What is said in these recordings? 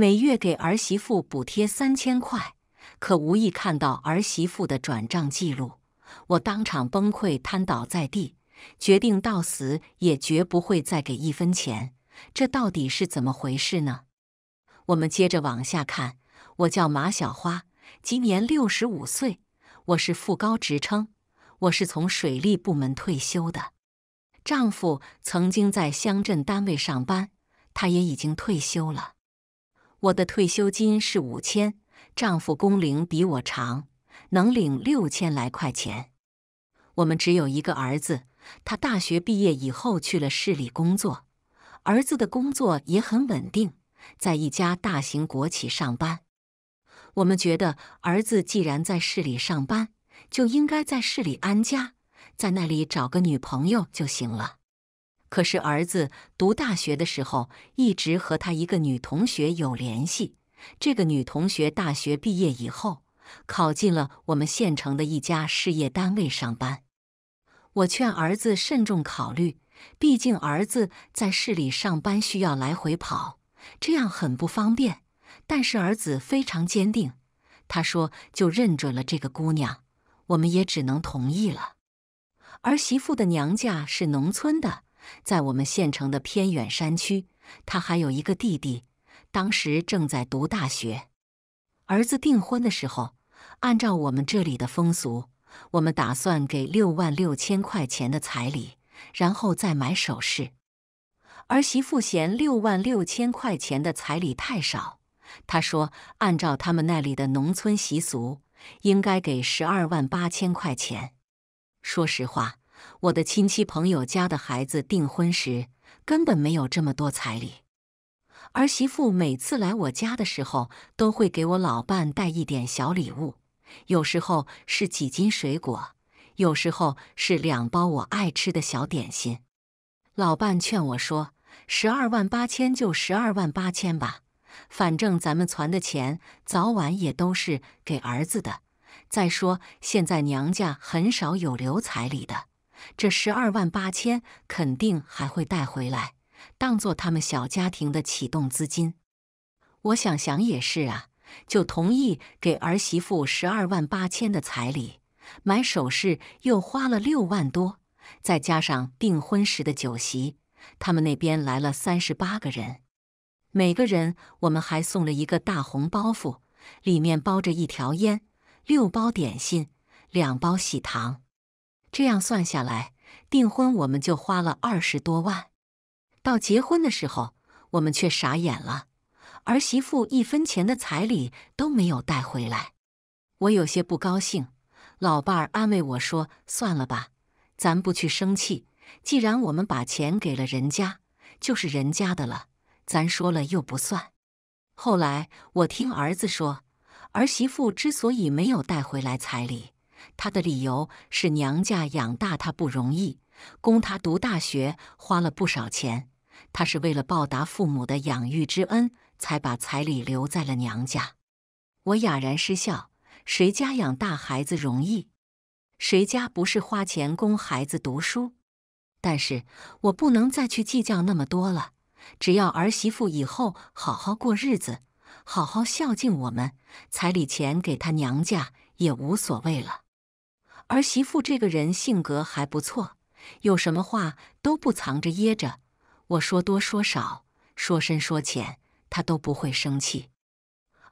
每月给儿媳妇补贴三千块，可无意看到儿媳妇的转账记录，我当场崩溃，瘫倒在地，决定到死也绝不会再给一分钱。这到底是怎么回事呢？我们接着往下看。我叫马小花，今年六十五岁，我是副高职称，我是从水利部门退休的。丈夫曾经在乡镇单位上班，他也已经退休了。我的退休金是五千，丈夫工龄比我长，能领六千来块钱。我们只有一个儿子，他大学毕业以后去了市里工作，儿子的工作也很稳定，在一家大型国企上班。我们觉得儿子既然在市里上班，就应该在市里安家，在那里找个女朋友就行了。可是儿子读大学的时候，一直和他一个女同学有联系。这个女同学大学毕业以后，考进了我们县城的一家事业单位上班。我劝儿子慎重考虑，毕竟儿子在市里上班需要来回跑，这样很不方便。但是儿子非常坚定，他说就认准了这个姑娘，我们也只能同意了。儿媳妇的娘家是农村的。在我们县城的偏远山区，他还有一个弟弟，当时正在读大学。儿子订婚的时候，按照我们这里的风俗，我们打算给六万六千块钱的彩礼，然后再买首饰。儿媳妇嫌六万六千块钱的彩礼太少，她说，按照他们那里的农村习俗，应该给十二万八千块钱。说实话。我的亲戚朋友家的孩子订婚时根本没有这么多彩礼，儿媳妇每次来我家的时候都会给我老伴带一点小礼物，有时候是几斤水果，有时候是两包我爱吃的小点心。老伴劝我说：“十二万八千就十二万八千吧，反正咱们攒的钱早晚也都是给儿子的。再说现在娘家很少有留彩礼的。”这十二万八千肯定还会带回来，当做他们小家庭的启动资金。我想想也是啊，就同意给儿媳妇十二万八千的彩礼，买首饰又花了六万多，再加上订婚时的酒席，他们那边来了三十八个人，每个人我们还送了一个大红包袱，里面包着一条烟、六包点心、两包喜糖。这样算下来，订婚我们就花了二十多万，到结婚的时候，我们却傻眼了，儿媳妇一分钱的彩礼都没有带回来。我有些不高兴，老伴儿安慰我说：“算了吧，咱不去生气。既然我们把钱给了人家，就是人家的了，咱说了又不算。”后来我听儿子说，儿媳妇之所以没有带回来彩礼。他的理由是娘家养大他不容易，供他读大学花了不少钱，他是为了报答父母的养育之恩，才把彩礼留在了娘家。我哑然失笑，谁家养大孩子容易？谁家不是花钱供孩子读书？但是我不能再去计较那么多了，只要儿媳妇以后好好过日子，好好孝敬我们，彩礼钱给他娘家也无所谓了。儿媳妇这个人性格还不错，有什么话都不藏着掖着，我说多说少，说深说浅，她都不会生气。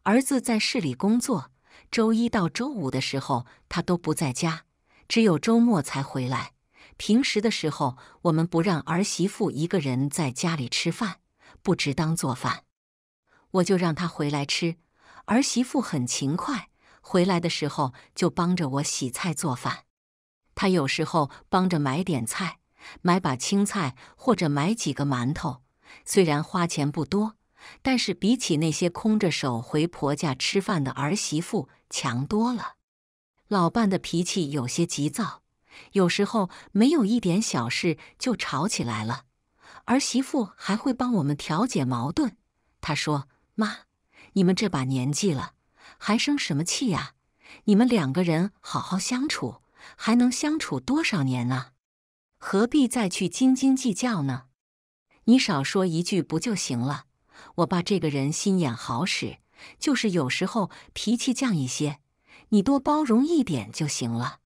儿子在市里工作，周一到周五的时候他都不在家，只有周末才回来。平时的时候，我们不让儿媳妇一个人在家里吃饭，不值当做饭，我就让她回来吃。儿媳妇很勤快。回来的时候就帮着我洗菜做饭，他有时候帮着买点菜，买把青菜或者买几个馒头，虽然花钱不多，但是比起那些空着手回婆家吃饭的儿媳妇强多了。老伴的脾气有些急躁，有时候没有一点小事就吵起来了，儿媳妇还会帮我们调解矛盾。他说：“妈，你们这把年纪了。”还生什么气呀？你们两个人好好相处，还能相处多少年呢？何必再去斤斤计较呢？你少说一句不就行了？我爸这个人心眼好使，就是有时候脾气犟一些，你多包容一点就行了。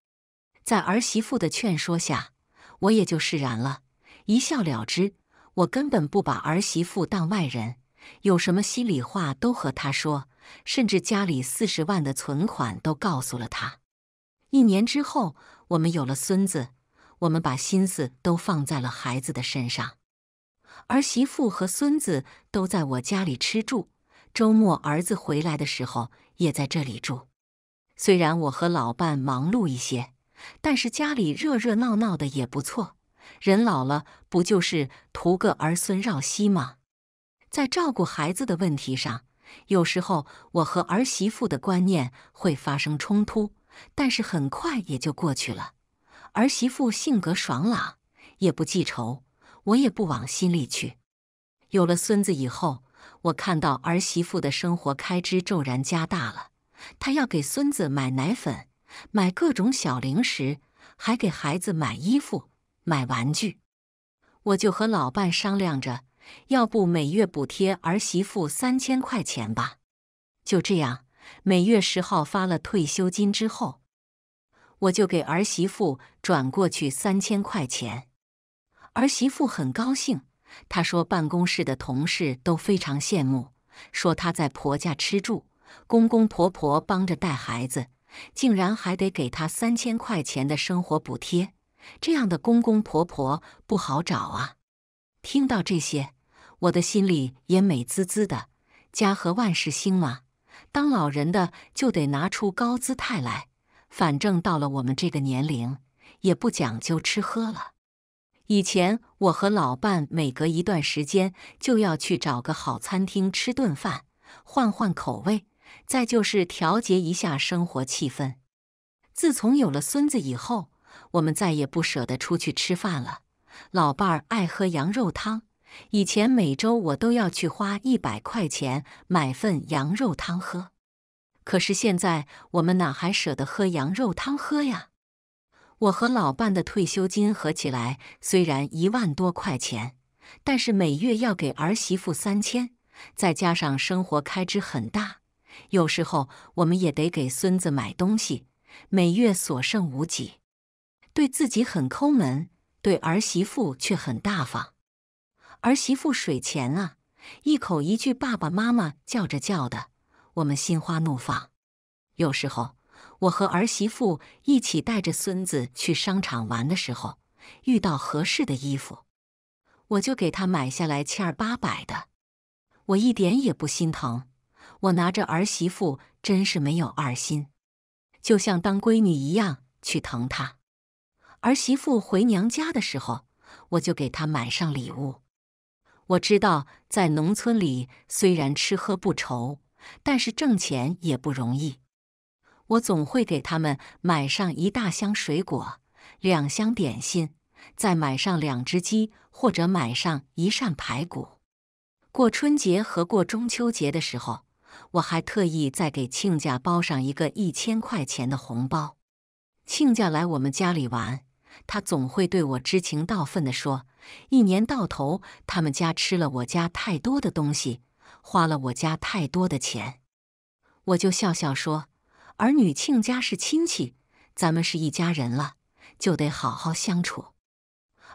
在儿媳妇的劝说下，我也就释然了，一笑了之。我根本不把儿媳妇当外人，有什么心里话都和她说。甚至家里四十万的存款都告诉了他。一年之后，我们有了孙子，我们把心思都放在了孩子的身上。儿媳妇和孙子都在我家里吃住，周末儿子回来的时候也在这里住。虽然我和老伴忙碌一些，但是家里热热闹闹的也不错。人老了，不就是图个儿孙绕膝吗？在照顾孩子的问题上。有时候我和儿媳妇的观念会发生冲突，但是很快也就过去了。儿媳妇性格爽朗，也不记仇，我也不往心里去。有了孙子以后，我看到儿媳妇的生活开支骤然加大了，她要给孙子买奶粉、买各种小零食，还给孩子买衣服、买玩具，我就和老伴商量着。要不每月补贴儿媳妇三千块钱吧。就这样，每月十号发了退休金之后，我就给儿媳妇转过去三千块钱。儿媳妇很高兴，她说办公室的同事都非常羡慕，说她在婆家吃住，公公婆婆帮着带孩子，竟然还得给她三千块钱的生活补贴，这样的公公婆婆不好找啊。听到这些。我的心里也美滋滋的，家和万事兴嘛。当老人的就得拿出高姿态来，反正到了我们这个年龄，也不讲究吃喝了。以前我和老伴每隔一段时间就要去找个好餐厅吃顿饭，换换口味，再就是调节一下生活气氛。自从有了孙子以后，我们再也不舍得出去吃饭了。老伴儿爱喝羊肉汤。以前每周我都要去花一百块钱买份羊肉汤喝，可是现在我们哪还舍得喝羊肉汤喝呀？我和老伴的退休金合起来虽然一万多块钱，但是每月要给儿媳妇三千，再加上生活开支很大，有时候我们也得给孙子买东西，每月所剩无几。对自己很抠门，对儿媳妇却很大方。儿媳妇水钱啊，一口一句爸爸妈妈叫着叫的，我们心花怒放。有时候我和儿媳妇一起带着孙子去商场玩的时候，遇到合适的衣服，我就给他买下来，千儿八百的，我一点也不心疼。我拿着儿媳妇真是没有二心，就像当闺女一样去疼她。儿媳妇回娘家的时候，我就给她买上礼物。我知道，在农村里虽然吃喝不愁，但是挣钱也不容易。我总会给他们买上一大箱水果、两箱点心，再买上两只鸡，或者买上一扇排骨。过春节和过中秋节的时候，我还特意再给亲家包上一个一千块钱的红包。亲家来我们家里玩，他总会对我知情道分地说。一年到头，他们家吃了我家太多的东西，花了我家太多的钱，我就笑笑说：“儿女亲家是亲戚，咱们是一家人了，就得好好相处。”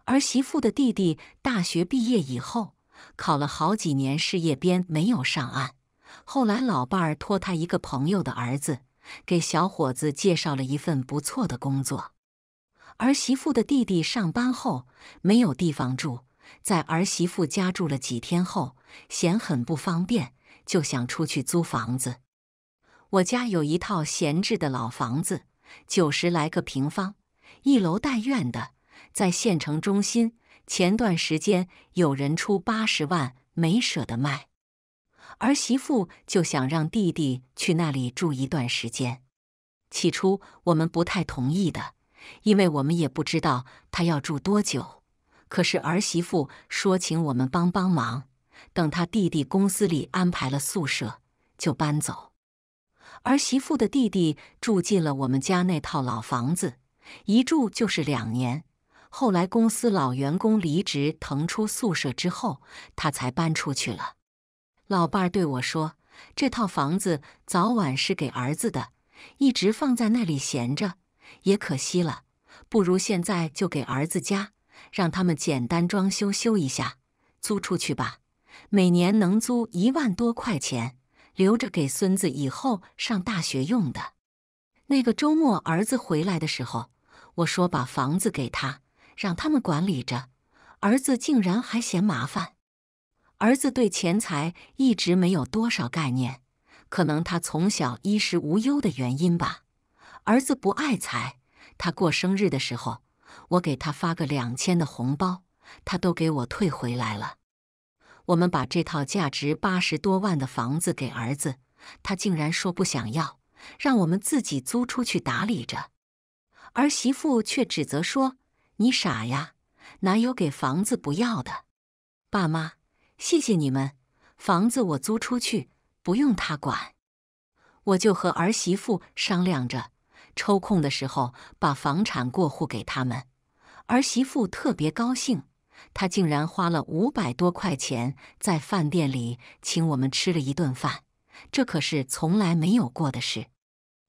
儿媳妇的弟弟大学毕业以后，考了好几年事业编没有上岸，后来老伴儿托他一个朋友的儿子，给小伙子介绍了一份不错的工作。儿媳妇的弟弟上班后没有地方住，在儿媳妇家住了几天后，嫌很不方便，就想出去租房子。我家有一套闲置的老房子，九十来个平方，一楼带院的，在县城中心。前段时间有人出八十万，没舍得卖。儿媳妇就想让弟弟去那里住一段时间。起初我们不太同意的。因为我们也不知道他要住多久，可是儿媳妇说请我们帮帮忙，等他弟弟公司里安排了宿舍就搬走。儿媳妇的弟弟住进了我们家那套老房子，一住就是两年。后来公司老员工离职腾出宿舍之后，他才搬出去了。老伴儿对我说：“这套房子早晚是给儿子的，一直放在那里闲着。”也可惜了，不如现在就给儿子家，让他们简单装修修一下，租出去吧。每年能租一万多块钱，留着给孙子以后上大学用的。那个周末儿子回来的时候，我说把房子给他，让他们管理着。儿子竟然还嫌麻烦。儿子对钱财一直没有多少概念，可能他从小衣食无忧的原因吧。儿子不爱财，他过生日的时候，我给他发个两千的红包，他都给我退回来了。我们把这套价值八十多万的房子给儿子，他竟然说不想要，让我们自己租出去打理着。儿媳妇却指责说：“你傻呀，哪有给房子不要的？”爸妈，谢谢你们，房子我租出去，不用他管。我就和儿媳妇商量着。抽空的时候把房产过户给他们，儿媳妇特别高兴。她竟然花了五百多块钱在饭店里请我们吃了一顿饭，这可是从来没有过的事。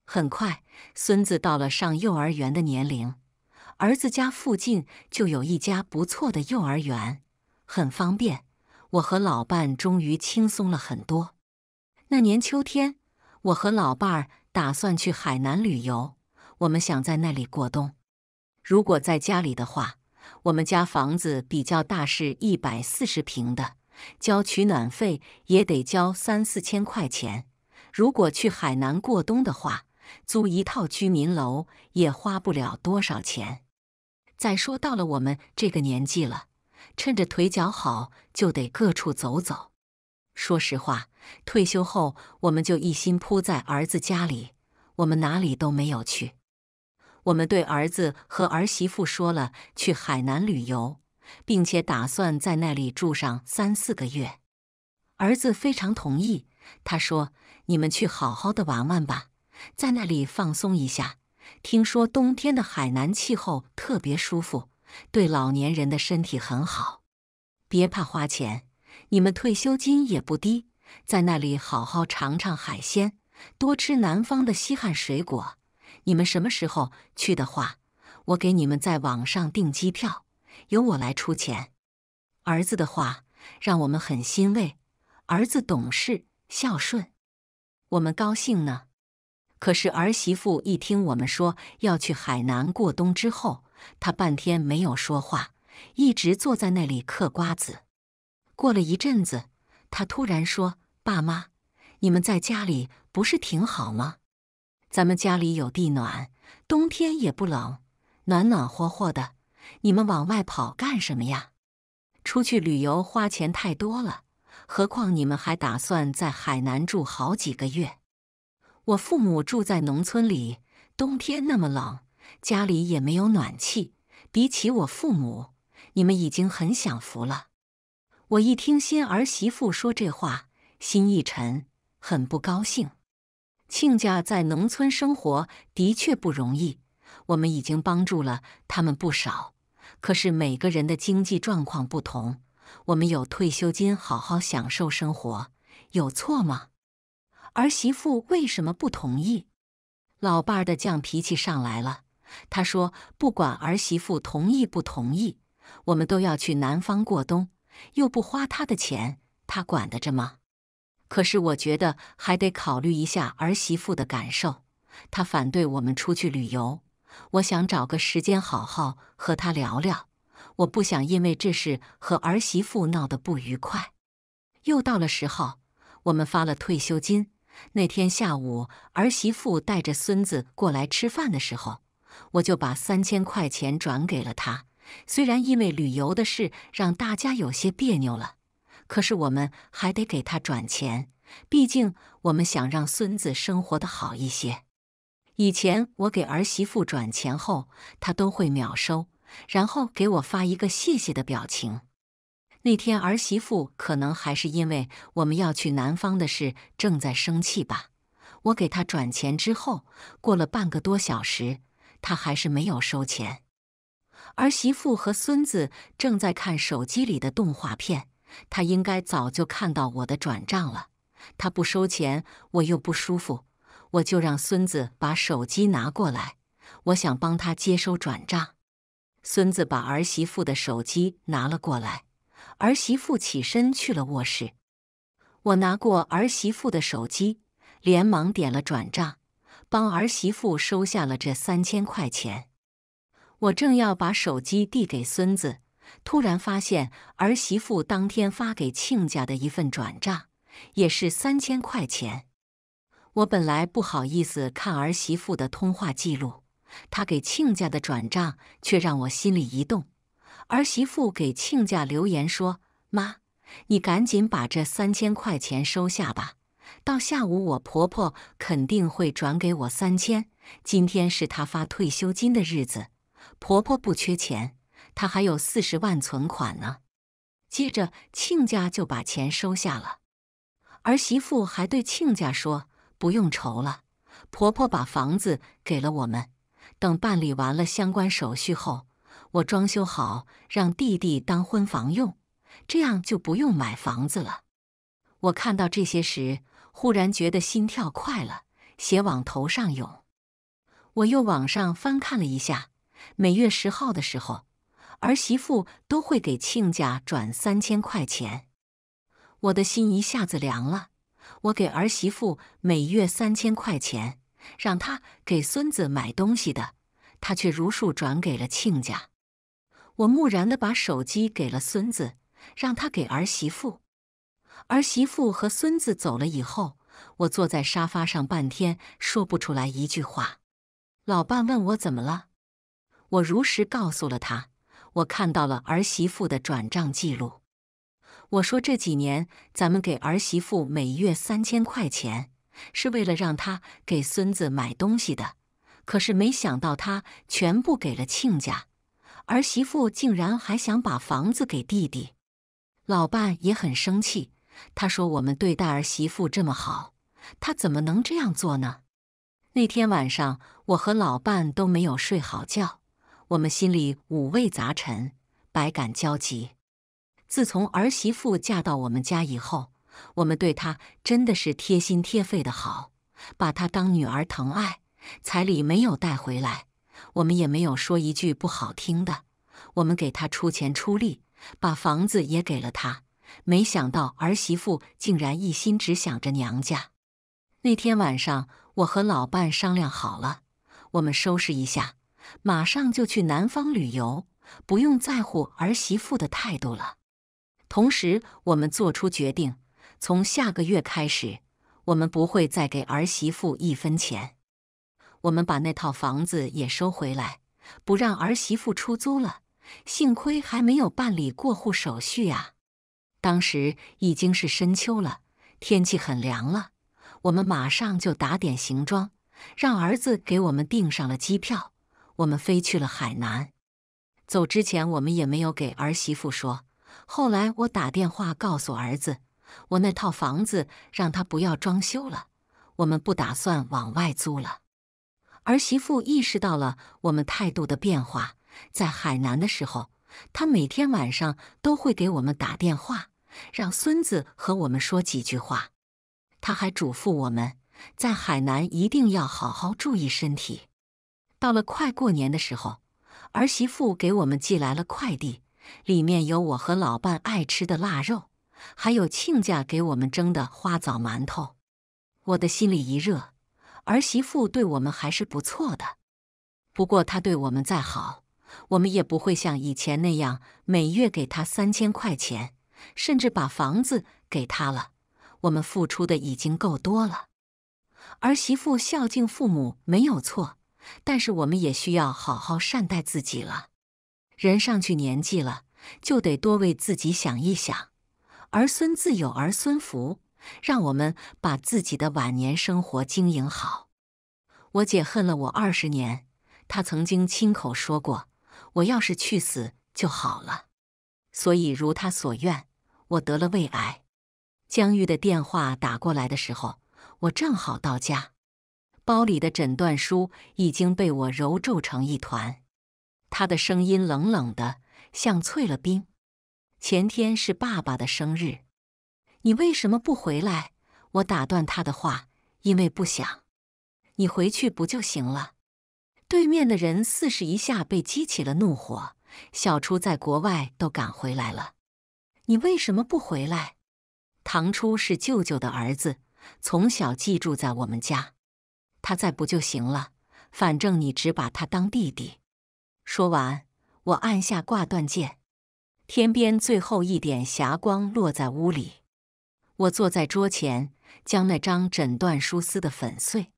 很快，孙子到了上幼儿园的年龄，儿子家附近就有一家不错的幼儿园，很方便。我和老伴终于轻松了很多。那年秋天，我和老伴儿打算去海南旅游。我们想在那里过冬。如果在家里的话，我们家房子比较大，是一百四十平的，交取暖费也得交三四千块钱。如果去海南过冬的话，租一套居民楼也花不了多少钱。再说，到了我们这个年纪了，趁着腿脚好，就得各处走走。说实话，退休后我们就一心扑在儿子家里，我们哪里都没有去。我们对儿子和儿媳妇说了去海南旅游，并且打算在那里住上三四个月。儿子非常同意，他说：“你们去好好的玩玩吧，在那里放松一下。听说冬天的海南气候特别舒服，对老年人的身体很好。别怕花钱，你们退休金也不低。在那里好好尝尝海鲜，多吃南方的稀罕水果。”你们什么时候去的话，我给你们在网上订机票，由我来出钱。儿子的话让我们很欣慰，儿子懂事孝顺，我们高兴呢。可是儿媳妇一听我们说要去海南过冬之后，她半天没有说话，一直坐在那里嗑瓜子。过了一阵子，她突然说：“爸妈，你们在家里不是挺好吗？”咱们家里有地暖，冬天也不冷，暖暖和和的。你们往外跑干什么呀？出去旅游花钱太多了，何况你们还打算在海南住好几个月。我父母住在农村里，冬天那么冷，家里也没有暖气。比起我父母，你们已经很享福了。我一听新儿媳妇说这话，心一沉，很不高兴。亲家在农村生活的确不容易，我们已经帮助了他们不少。可是每个人的经济状况不同，我们有退休金，好好享受生活，有错吗？儿媳妇为什么不同意？老伴儿的犟脾气上来了，他说：“不管儿媳妇同意不同意，我们都要去南方过冬，又不花他的钱，他管得着吗？”可是我觉得还得考虑一下儿媳妇的感受，她反对我们出去旅游。我想找个时间好好和她聊聊，我不想因为这事和儿媳妇闹得不愉快。又到了十号，我们发了退休金。那天下午，儿媳妇带着孙子过来吃饭的时候，我就把三千块钱转给了她。虽然因为旅游的事让大家有些别扭了。可是我们还得给他转钱，毕竟我们想让孙子生活的好一些。以前我给儿媳妇转钱后，她都会秒收，然后给我发一个谢谢的表情。那天儿媳妇可能还是因为我们要去南方的事正在生气吧。我给她转钱之后，过了半个多小时，她还是没有收钱。儿媳妇和孙子正在看手机里的动画片。他应该早就看到我的转账了。他不收钱，我又不舒服，我就让孙子把手机拿过来，我想帮他接收转账。孙子把儿媳妇的手机拿了过来，儿媳妇起身去了卧室。我拿过儿媳妇的手机，连忙点了转账，帮儿媳妇收下了这三千块钱。我正要把手机递给孙子。突然发现儿媳妇当天发给亲家的一份转账也是三千块钱。我本来不好意思看儿媳妇的通话记录，她给亲家的转账却让我心里一动。儿媳妇给亲家留言说：“妈，你赶紧把这三千块钱收下吧，到下午我婆婆肯定会转给我三千。今天是她发退休金的日子，婆婆不缺钱。”他还有四十万存款呢。接着，亲家就把钱收下了。儿媳妇还对亲家说：“不用愁了，婆婆把房子给了我们。等办理完了相关手续后，我装修好，让弟弟当婚房用，这样就不用买房子了。”我看到这些时，忽然觉得心跳快了，血往头上涌。我又往上翻看了一下，每月十号的时候。儿媳妇都会给亲家转三千块钱，我的心一下子凉了。我给儿媳妇每月三千块钱，让她给孙子买东西的，她却如数转给了亲家。我木然的把手机给了孙子，让他给儿媳妇。儿媳妇和孙子走了以后，我坐在沙发上半天说不出来一句话。老伴问我怎么了，我如实告诉了他。我看到了儿媳妇的转账记录，我说这几年咱们给儿媳妇每月三千块钱，是为了让她给孙子买东西的，可是没想到她全部给了亲家，儿媳妇竟然还想把房子给弟弟，老伴也很生气，他说我们对待儿媳妇这么好，她怎么能这样做呢？那天晚上我和老伴都没有睡好觉。我们心里五味杂陈，百感交集。自从儿媳妇嫁到我们家以后，我们对她真的是贴心贴肺的好，把她当女儿疼爱。彩礼没有带回来，我们也没有说一句不好听的。我们给她出钱出力，把房子也给了她。没想到儿媳妇竟然一心只想着娘家。那天晚上，我和老伴商量好了，我们收拾一下。马上就去南方旅游，不用在乎儿媳妇的态度了。同时，我们做出决定，从下个月开始，我们不会再给儿媳妇一分钱。我们把那套房子也收回来，不让儿媳妇出租了。幸亏还没有办理过户手续呀。当时已经是深秋了，天气很凉了。我们马上就打点行装，让儿子给我们订上了机票。我们飞去了海南，走之前我们也没有给儿媳妇说。后来我打电话告诉儿子，我那套房子让他不要装修了，我们不打算往外租了。儿媳妇意识到了我们态度的变化，在海南的时候，她每天晚上都会给我们打电话，让孙子和我们说几句话。她还嘱咐我们在海南一定要好好注意身体。到了快过年的时候，儿媳妇给我们寄来了快递，里面有我和老伴爱吃的腊肉，还有亲家给我们蒸的花枣馒头。我的心里一热，儿媳妇对我们还是不错的。不过她对我们再好，我们也不会像以前那样每月给她三千块钱，甚至把房子给她了。我们付出的已经够多了，儿媳妇孝敬父母没有错。但是我们也需要好好善待自己了。人上去年纪了，就得多为自己想一想。儿孙自有儿孙福，让我们把自己的晚年生活经营好。我姐恨了我二十年，她曾经亲口说过：“我要是去死就好了。”所以如她所愿，我得了胃癌。江玉的电话打过来的时候，我正好到家。包里的诊断书已经被我揉皱成一团，他的声音冷冷的，像淬了冰。前天是爸爸的生日，你为什么不回来？我打断他的话，因为不想。你回去不就行了？对面的人似是一下被激起了怒火。小初在国外都赶回来了，你为什么不回来？唐初是舅舅的儿子，从小寄住在我们家。他在不就行了？反正你只把他当弟弟。说完，我按下挂断键。天边最后一点霞光落在屋里，我坐在桌前，将那张诊断书撕得粉碎。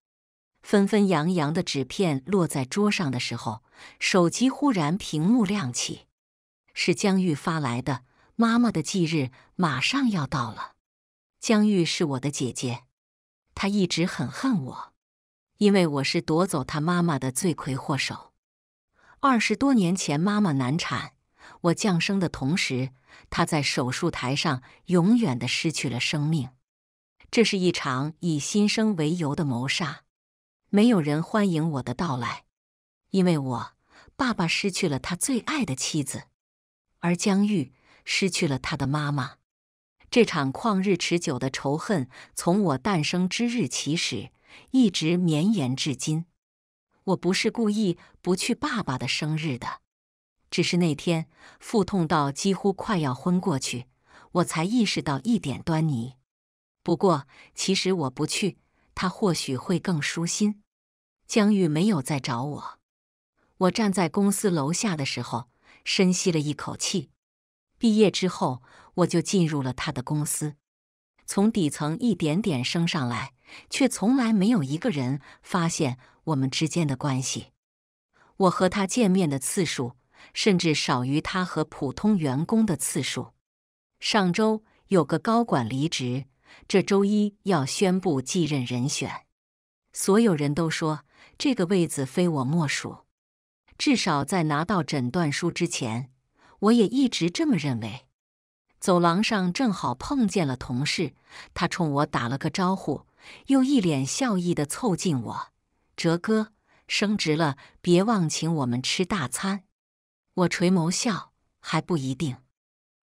纷纷扬扬的纸片落在桌上的时候，手机忽然屏幕亮起，是江玉发来的：“妈妈的忌日马上要到了。”江玉是我的姐姐，她一直很恨我。因为我是夺走他妈妈的罪魁祸首。二十多年前，妈妈难产，我降生的同时，她在手术台上永远的失去了生命。这是一场以新生为由的谋杀。没有人欢迎我的到来，因为我爸爸失去了他最爱的妻子，而江玉失去了他的妈妈。这场旷日持久的仇恨从我诞生之日起始。一直绵延至今。我不是故意不去爸爸的生日的，只是那天腹痛到几乎快要昏过去，我才意识到一点端倪。不过，其实我不去，他或许会更舒心。江玉没有再找我。我站在公司楼下的时候，深吸了一口气。毕业之后，我就进入了他的公司，从底层一点点升上来。却从来没有一个人发现我们之间的关系。我和他见面的次数，甚至少于他和普通员工的次数。上周有个高管离职，这周一要宣布继任人选。所有人都说这个位子非我莫属。至少在拿到诊断书之前，我也一直这么认为。走廊上正好碰见了同事，他冲我打了个招呼。又一脸笑意的凑近我，哲哥升职了，别忘请我们吃大餐。我垂眸笑，还不一定，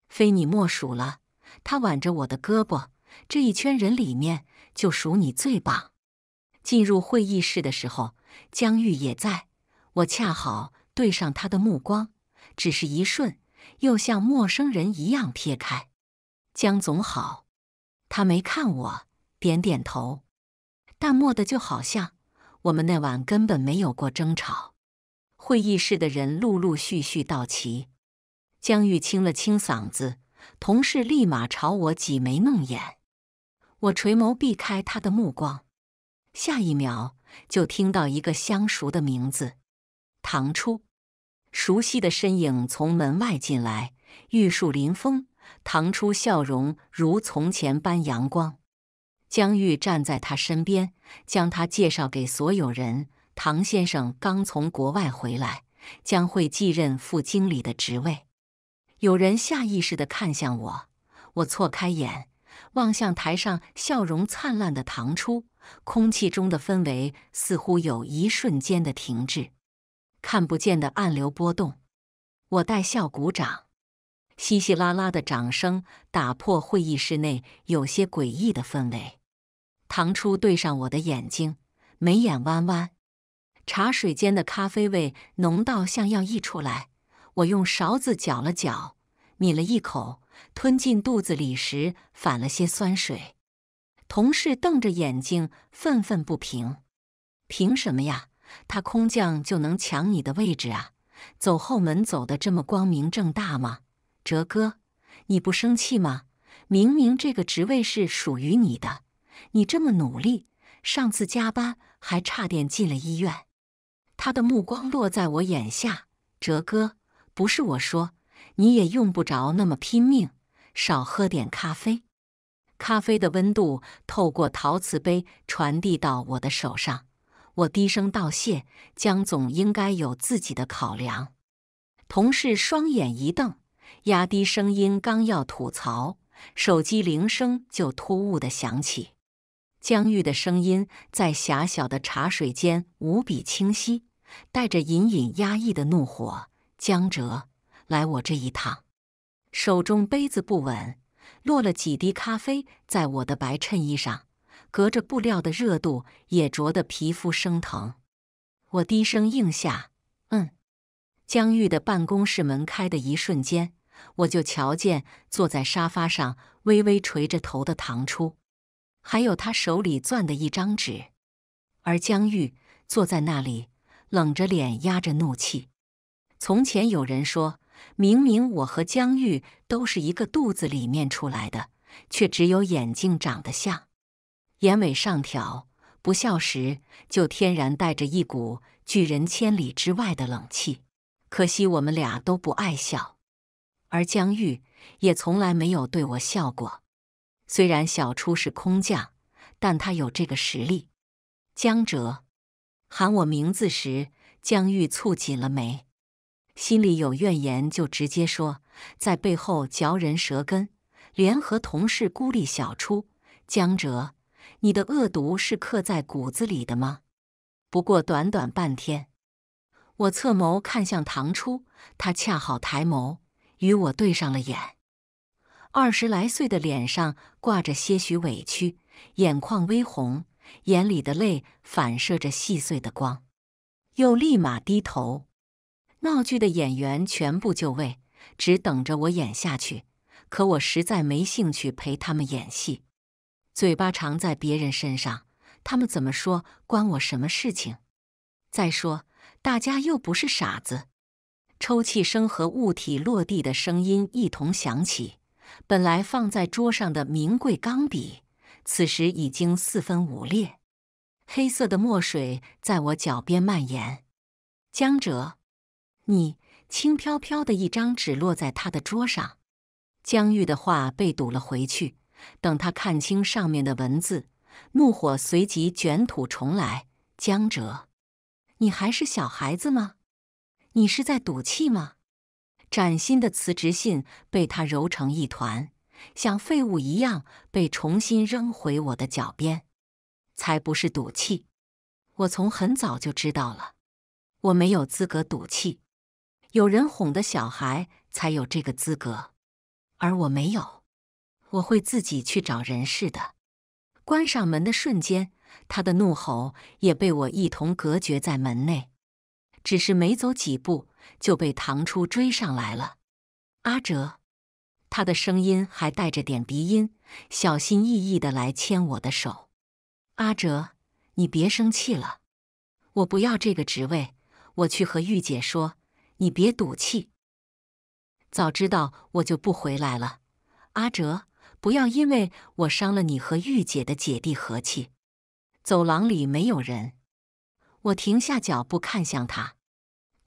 非你莫属了。他挽着我的胳膊，这一圈人里面就数你最棒。进入会议室的时候，江玉也在，我恰好对上他的目光，只是一瞬，又像陌生人一样撇开。江总好，他没看我。点点头，淡漠的，就好像我们那晚根本没有过争吵。会议室的人陆陆续续到齐，江玉清了清嗓子，同事立马朝我挤眉弄眼。我垂眸避开他的目光，下一秒就听到一个相熟的名字——唐初。熟悉的身影从门外进来，玉树临风，唐初笑容如从前般阳光。江玉站在他身边，将他介绍给所有人。唐先生刚从国外回来，将会继任副经理的职位。有人下意识的看向我，我错开眼，望向台上笑容灿烂的唐初。空气中的氛围似乎有一瞬间的停滞，看不见的暗流波动。我带笑鼓掌，稀稀拉拉的掌声打破会议室内有些诡异的氛围。唐初对上我的眼睛，眉眼弯弯。茶水间的咖啡味浓到像要溢出来。我用勺子搅了搅，抿了一口，吞进肚子里时反了些酸水。同事瞪着眼睛，愤愤不平：“凭什么呀？他空降就能抢你的位置啊？走后门走的这么光明正大吗？”哲哥，你不生气吗？明明这个职位是属于你的。你这么努力，上次加班还差点进了医院。他的目光落在我眼下，哲哥，不是我说，你也用不着那么拼命，少喝点咖啡。咖啡的温度透过陶瓷杯传递到我的手上，我低声道谢。江总应该有自己的考量。同事双眼一瞪，压低声音刚要吐槽，手机铃声就突兀的响起。江玉的声音在狭小的茶水间无比清晰，带着隐隐压抑的怒火。江哲，来我这一趟。手中杯子不稳，落了几滴咖啡在我的白衬衣上，隔着布料的热度也灼得皮肤生疼。我低声应下：“嗯。”江玉的办公室门开的一瞬间，我就瞧见坐在沙发上微微垂着头的唐初。还有他手里攥的一张纸，而江玉坐在那里，冷着脸，压着怒气。从前有人说明明我和江玉都是一个肚子里面出来的，却只有眼睛长得像。眼尾上挑，不笑时就天然带着一股拒人千里之外的冷气。可惜我们俩都不爱笑，而江玉也从来没有对我笑过。虽然小初是空降，但他有这个实力。江哲喊我名字时，江玉蹙紧了眉，心里有怨言就直接说，在背后嚼人舌根，联合同事孤立小初。江哲，你的恶毒是刻在骨子里的吗？不过短短半天，我侧眸看向唐初，他恰好抬眸与我对上了眼。二十来岁的脸上挂着些许委屈，眼眶微红，眼里的泪反射着细碎的光，又立马低头。闹剧的演员全部就位，只等着我演下去。可我实在没兴趣陪他们演戏，嘴巴常在别人身上，他们怎么说关我什么事情？再说大家又不是傻子。抽泣声和物体落地的声音一同响起。本来放在桌上的名贵钢笔，此时已经四分五裂，黑色的墨水在我脚边蔓延。江哲，你轻飘飘的一张纸落在他的桌上，江玉的话被堵了回去。等他看清上面的文字，怒火随即卷土重来。江哲，你还是小孩子吗？你是在赌气吗？崭新的辞职信被他揉成一团，像废物一样被重新扔回我的脚边。才不是赌气，我从很早就知道了，我没有资格赌气。有人哄的小孩才有这个资格，而我没有。我会自己去找人事的。关上门的瞬间，他的怒吼也被我一同隔绝在门内。只是没走几步。就被唐初追上来了。阿哲，他的声音还带着点鼻音，小心翼翼地来牵我的手。阿哲，你别生气了，我不要这个职位，我去和玉姐说。你别赌气，早知道我就不回来了。阿哲，不要因为我伤了你和玉姐的姐弟和气。走廊里没有人，我停下脚步，看向他。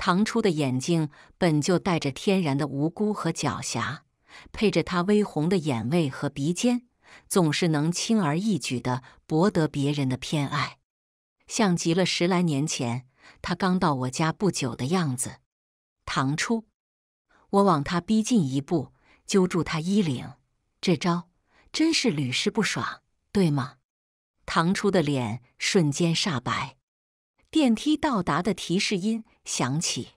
唐初的眼睛本就带着天然的无辜和狡黠，配着他微红的眼位和鼻尖，总是能轻而易举地博得别人的偏爱，像极了十来年前他刚到我家不久的样子。唐初，我往他逼近一步，揪住他衣领，这招真是屡试不爽，对吗？唐初的脸瞬间煞白。电梯到达的提示音响起，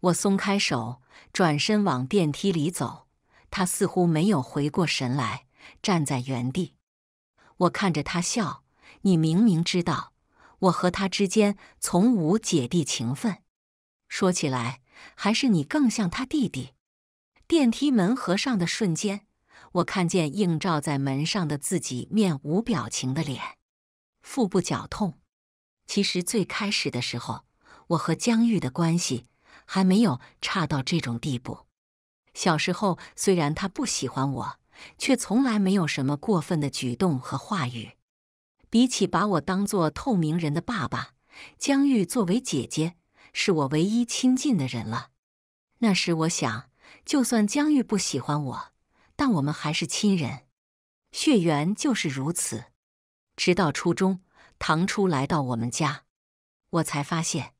我松开手，转身往电梯里走。他似乎没有回过神来，站在原地。我看着他笑：“你明明知道我和他之间从无姐弟情分。说起来，还是你更像他弟弟。”电梯门合上的瞬间，我看见映照在门上的自己面无表情的脸，腹部绞痛。其实最开始的时候，我和江玉的关系还没有差到这种地步。小时候虽然他不喜欢我，却从来没有什么过分的举动和话语。比起把我当做透明人的爸爸，江玉作为姐姐，是我唯一亲近的人了。那时我想，就算江玉不喜欢我，但我们还是亲人，血缘就是如此。直到初中。唐初来到我们家，我才发现，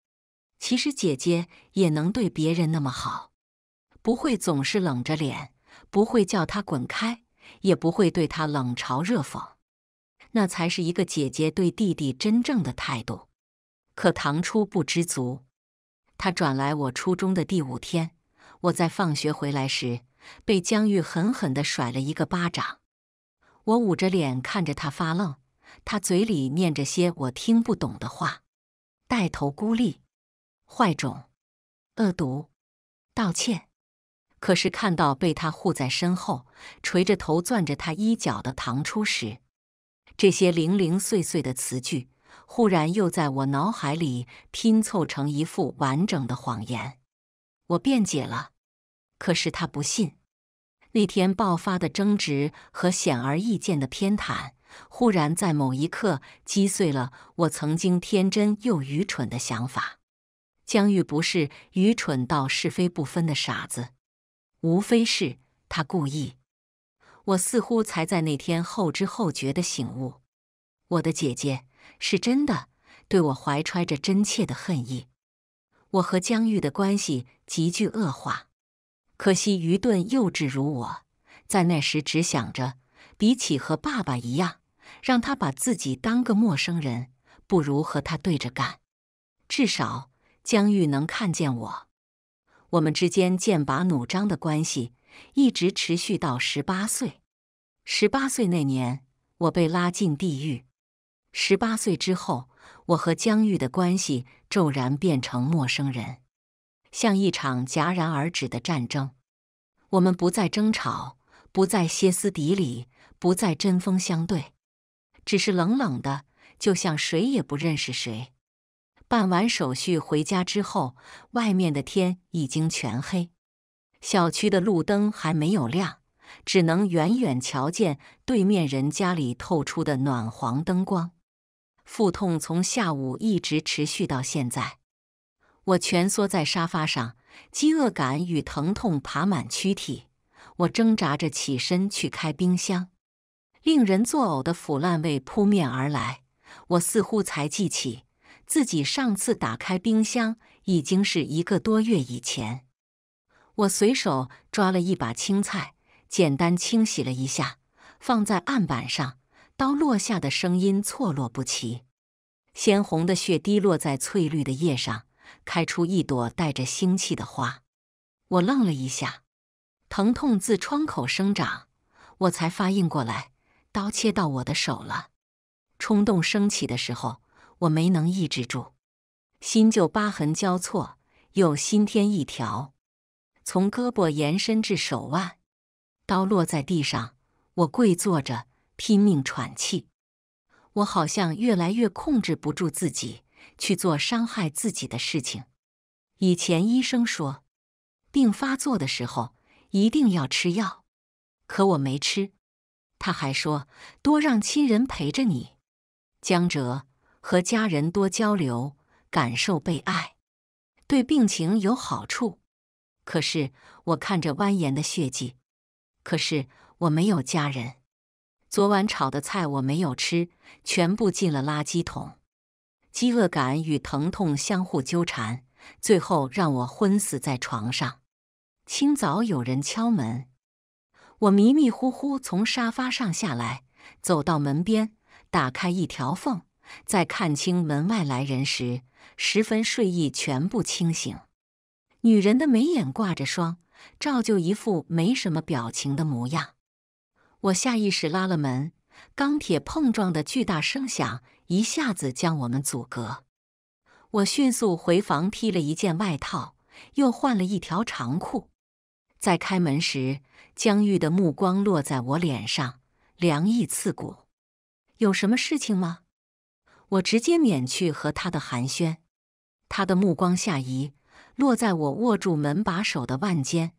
其实姐姐也能对别人那么好，不会总是冷着脸，不会叫他滚开，也不会对他冷嘲热讽。那才是一个姐姐对弟弟真正的态度。可唐初不知足，他转来我初中的第五天，我在放学回来时被江玉狠狠的甩了一个巴掌，我捂着脸看着他发愣。他嘴里念着些我听不懂的话，带头孤立，坏种，恶毒，道歉。可是看到被他护在身后，垂着头攥着他衣角的唐初时，这些零零碎碎的词句忽然又在我脑海里拼凑成一副完整的谎言。我辩解了，可是他不信。那天爆发的争执和显而易见的偏袒。忽然，在某一刻，击碎了我曾经天真又愚蠢的想法。江玉不是愚蠢到是非不分的傻子，无非是他故意。我似乎才在那天后知后觉的醒悟：我的姐姐是真的对我怀揣着真切的恨意。我和江玉的关系急剧恶化。可惜愚钝幼稚如我，在那时只想着，比起和爸爸一样。让他把自己当个陌生人，不如和他对着干。至少江玉能看见我。我们之间剑拔弩张的关系一直持续到十八岁。十八岁那年，我被拉进地狱。十八岁之后，我和江玉的关系骤然变成陌生人，像一场戛然而止的战争。我们不再争吵，不再歇斯底里，不再针锋相对。只是冷冷的，就像谁也不认识谁。办完手续回家之后，外面的天已经全黑，小区的路灯还没有亮，只能远远瞧见对面人家里透出的暖黄灯光。腹痛从下午一直持续到现在，我蜷缩在沙发上，饥饿感与疼痛爬满躯体。我挣扎着起身去开冰箱。令人作呕的腐烂味扑面而来，我似乎才记起自己上次打开冰箱已经是一个多月以前。我随手抓了一把青菜，简单清洗了一下，放在案板上。刀落下的声音错落不齐，鲜红的血滴落在翠绿的叶上，开出一朵带着腥气的花。我愣了一下，疼痛自窗口生长，我才反应过来。刀切到我的手了，冲动升起的时候，我没能抑制住，心就疤痕交错，又新添一条，从胳膊延伸至手腕。刀落在地上，我跪坐着，拼命喘气。我好像越来越控制不住自己，去做伤害自己的事情。以前医生说，病发作的时候一定要吃药，可我没吃。他还说：“多让亲人陪着你，江哲和家人多交流，感受被爱，对病情有好处。”可是我看着蜿蜒的血迹，可是我没有家人。昨晚炒的菜我没有吃，全部进了垃圾桶。饥饿感与疼痛相互纠缠，最后让我昏死在床上。清早有人敲门。我迷迷糊糊从沙发上下来，走到门边，打开一条缝，在看清门外来人时，十分睡意全部清醒。女人的眉眼挂着霜，照旧一副没什么表情的模样。我下意识拉了门，钢铁碰撞的巨大声响一下子将我们阻隔。我迅速回房，披了一件外套，又换了一条长裤。在开门时，江玉的目光落在我脸上，凉意刺骨。有什么事情吗？我直接免去和他的寒暄。他的目光下移，落在我握住门把手的腕间，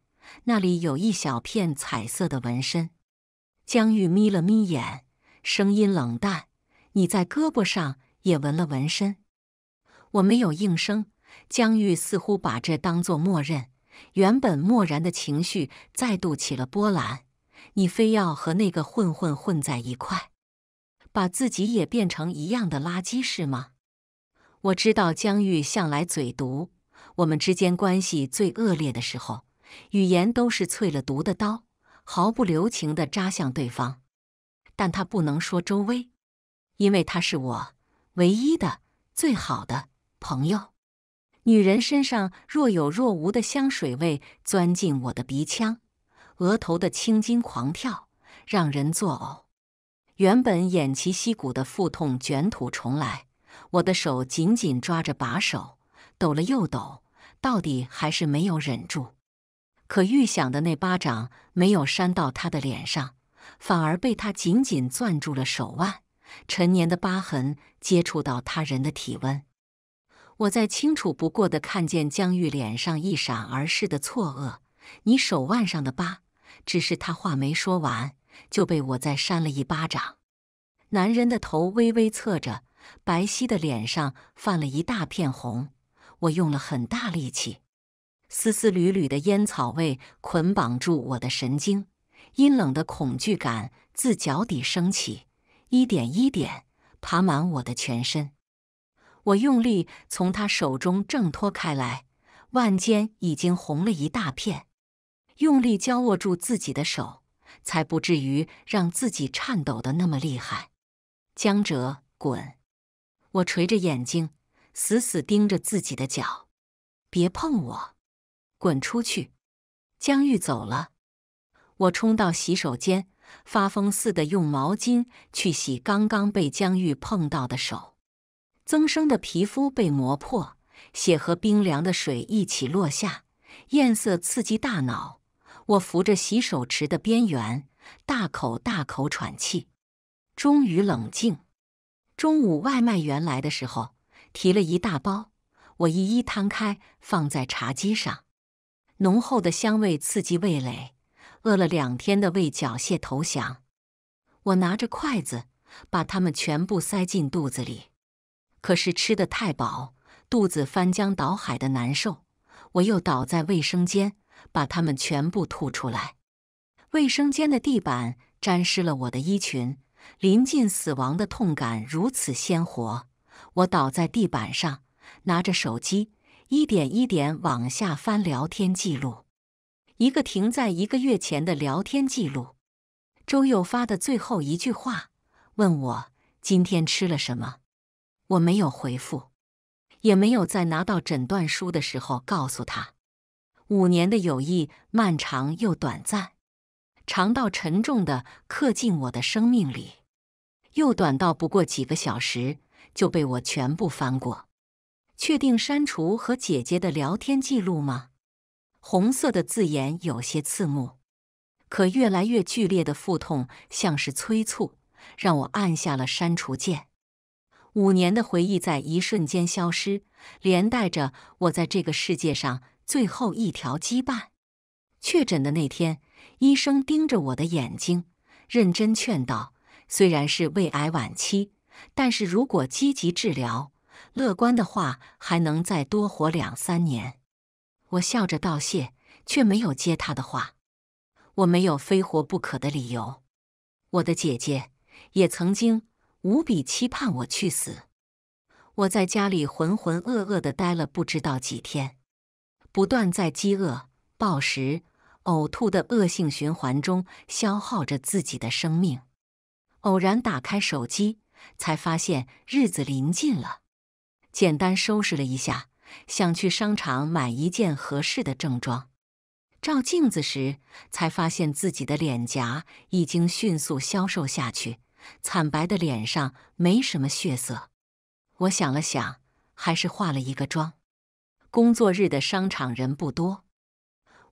那里有一小片彩色的纹身。江玉眯了眯眼，声音冷淡：“你在胳膊上也纹了纹身。”我没有应声。江玉似乎把这当作默认。原本漠然的情绪再度起了波澜，你非要和那个混混混在一块，把自己也变成一样的垃圾是吗？我知道江玉向来嘴毒，我们之间关系最恶劣的时候，语言都是淬了毒的刀，毫不留情地扎向对方。但他不能说周薇，因为他是我唯一的、最好的朋友。女人身上若有若无的香水味钻进我的鼻腔，额头的青筋狂跳，让人作呕。原本偃旗息鼓的腹痛卷土重来，我的手紧紧抓着把手，抖了又抖，到底还是没有忍住。可预想的那巴掌没有扇到他的脸上，反而被他紧紧攥住了手腕，陈年的疤痕接触到他人的体温。我再清楚不过的看见江玉脸上一闪而逝的错愕。你手腕上的疤……只是他话没说完，就被我再扇了一巴掌。男人的头微微侧着，白皙的脸上泛了一大片红。我用了很大力气，丝丝缕缕的烟草味捆绑住我的神经，阴冷的恐惧感自脚底升起，一点一点爬满我的全身。我用力从他手中挣脱开来，腕间已经红了一大片。用力交握住自己的手，才不至于让自己颤抖的那么厉害。江哲，滚！我垂着眼睛，死死盯着自己的脚，别碰我，滚出去！江玉走了，我冲到洗手间，发疯似的用毛巾去洗刚刚被江玉碰到的手。增生的皮肤被磨破，血和冰凉的水一起落下，艳色刺激大脑。我扶着洗手池的边缘，大口大口喘气，终于冷静。中午外卖员来的时候，提了一大包，我一一摊开放在茶几上，浓厚的香味刺激味蕾，饿了两天的胃缴械投降。我拿着筷子，把它们全部塞进肚子里。可是吃的太饱，肚子翻江倒海的难受，我又倒在卫生间，把它们全部吐出来。卫生间的地板沾湿了我的衣裙，临近死亡的痛感如此鲜活。我倒在地板上，拿着手机，一点一点往下翻聊天记录，一个停在一个月前的聊天记录。周佑发的最后一句话，问我今天吃了什么。我没有回复，也没有在拿到诊断书的时候告诉他。五年的友谊，漫长又短暂，长到沉重的刻进我的生命里，又短到不过几个小时就被我全部翻过。确定删除和姐姐的聊天记录吗？红色的字眼有些刺目，可越来越剧烈的腹痛像是催促，让我按下了删除键。五年的回忆在一瞬间消失，连带着我在这个世界上最后一条羁绊。确诊的那天，医生盯着我的眼睛，认真劝道：“虽然是胃癌晚期，但是如果积极治疗、乐观的话，还能再多活两三年。”我笑着道谢，却没有接他的话。我没有非活不可的理由。我的姐姐也曾经。无比期盼我去死！我在家里浑浑噩噩的待了不知道几天，不断在饥饿、暴食、呕吐的恶性循环中消耗着自己的生命。偶然打开手机，才发现日子临近了。简单收拾了一下，想去商场买一件合适的正装。照镜子时，才发现自己的脸颊已经迅速消瘦下去。惨白的脸上没什么血色，我想了想，还是化了一个妆。工作日的商场人不多，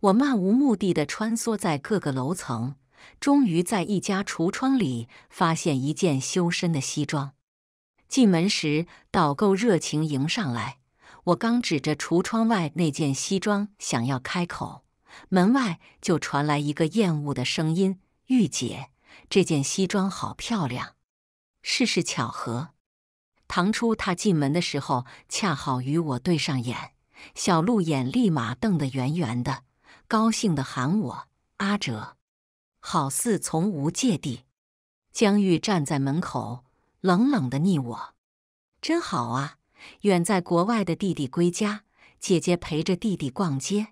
我漫无目的的穿梭在各个楼层，终于在一家橱窗里发现一件修身的西装。进门时，导购热情迎上来，我刚指着橱窗外那件西装想要开口，门外就传来一个厌恶的声音：“御姐。”这件西装好漂亮。事事巧合，唐初他进门的时候，恰好与我对上眼，小鹿眼立马瞪得圆圆的，高兴的喊我阿哲，好似从无芥蒂。江玉站在门口，冷冷的睨我，真好啊，远在国外的弟弟归家，姐姐陪着弟弟逛街。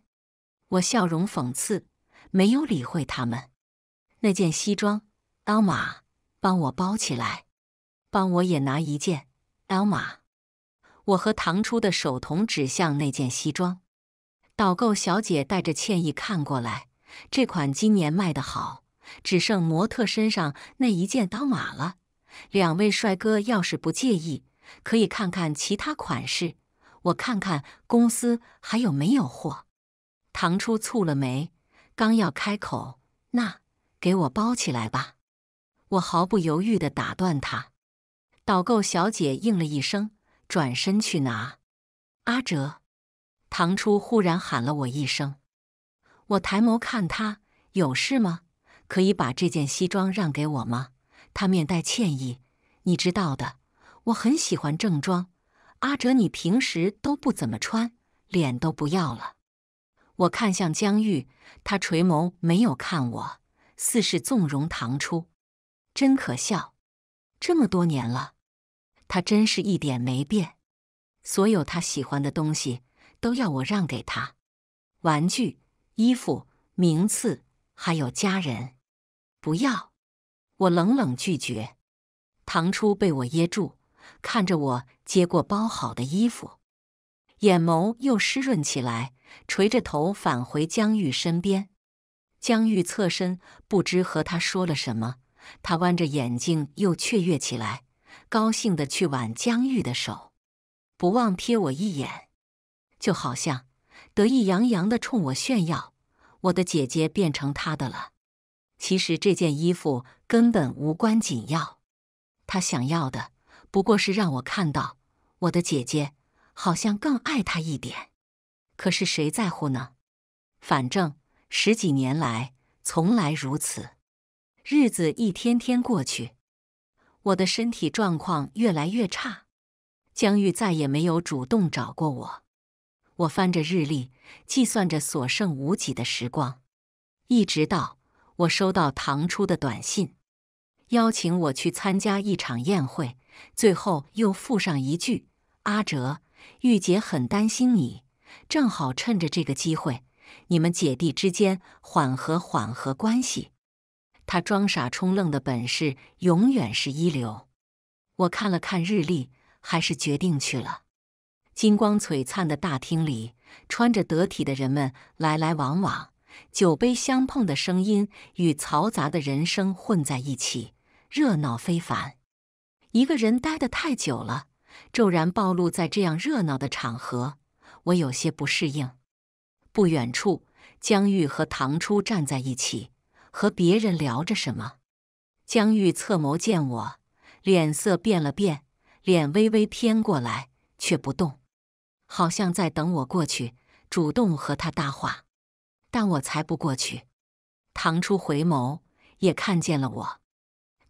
我笑容讽刺，没有理会他们。那件西装。刀马，帮我包起来，帮我也拿一件。l 马，我和唐初的手同指向那件西装。导购小姐带着歉意看过来，这款今年卖得好，只剩模特身上那一件刀马了。两位帅哥要是不介意，可以看看其他款式。我看看公司还有没有货。唐初蹙了眉，刚要开口，那给我包起来吧。我毫不犹豫地打断他，导购小姐应了一声，转身去拿。阿哲，唐初忽然喊了我一声。我抬眸看他，有事吗？可以把这件西装让给我吗？他面带歉意，你知道的，我很喜欢正装。阿哲，你平时都不怎么穿，脸都不要了。我看向江玉，他垂眸没有看我，似是纵容唐初。真可笑，这么多年了，他真是一点没变。所有他喜欢的东西都要我让给他，玩具、衣服、名次，还有家人。不要！我冷冷拒绝。唐初被我噎住，看着我接过包好的衣服，眼眸又湿润起来，垂着头返回江玉身边。江玉侧身，不知和他说了什么。他弯着眼睛，又雀跃起来，高兴地去挽江玉的手，不忘瞥我一眼，就好像得意洋洋地冲我炫耀：“我的姐姐变成他的了。”其实这件衣服根本无关紧要，他想要的不过是让我看到我的姐姐好像更爱他一点。可是谁在乎呢？反正十几年来，从来如此。日子一天天过去，我的身体状况越来越差，江玉再也没有主动找过我。我翻着日历，计算着所剩无几的时光，一直到我收到唐初的短信，邀请我去参加一场宴会，最后又附上一句：“阿哲，玉姐很担心你，正好趁着这个机会，你们姐弟之间缓和缓和关系。”他装傻充愣的本事永远是一流。我看了看日历，还是决定去了。金光璀璨的大厅里，穿着得体的人们来来往往，酒杯相碰的声音与嘈杂的人声混在一起，热闹非凡。一个人待得太久了，骤然暴露在这样热闹的场合，我有些不适应。不远处，江玉和唐初站在一起。和别人聊着什么，江玉侧眸见我，脸色变了变，脸微微偏过来，却不动，好像在等我过去主动和他搭话。但我才不过去。唐初回眸也看见了我，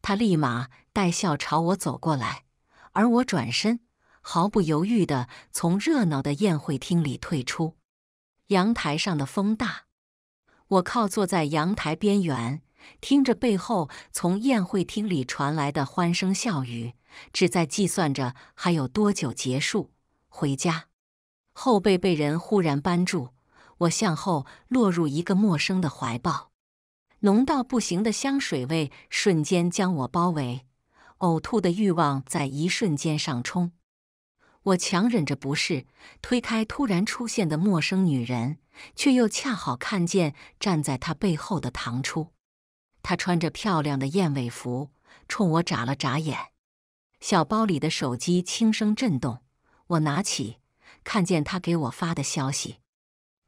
他立马带笑朝我走过来，而我转身，毫不犹豫地从热闹的宴会厅里退出。阳台上的风大。我靠坐在阳台边缘，听着背后从宴会厅里传来的欢声笑语，只在计算着还有多久结束。回家，后背被人忽然扳住，我向后落入一个陌生的怀抱，浓到不行的香水味瞬间将我包围，呕吐的欲望在一瞬间上冲。我强忍着不适，推开突然出现的陌生女人，却又恰好看见站在她背后的唐初。她穿着漂亮的燕尾服，冲我眨了眨眼。小包里的手机轻声震动，我拿起，看见他给我发的消息：“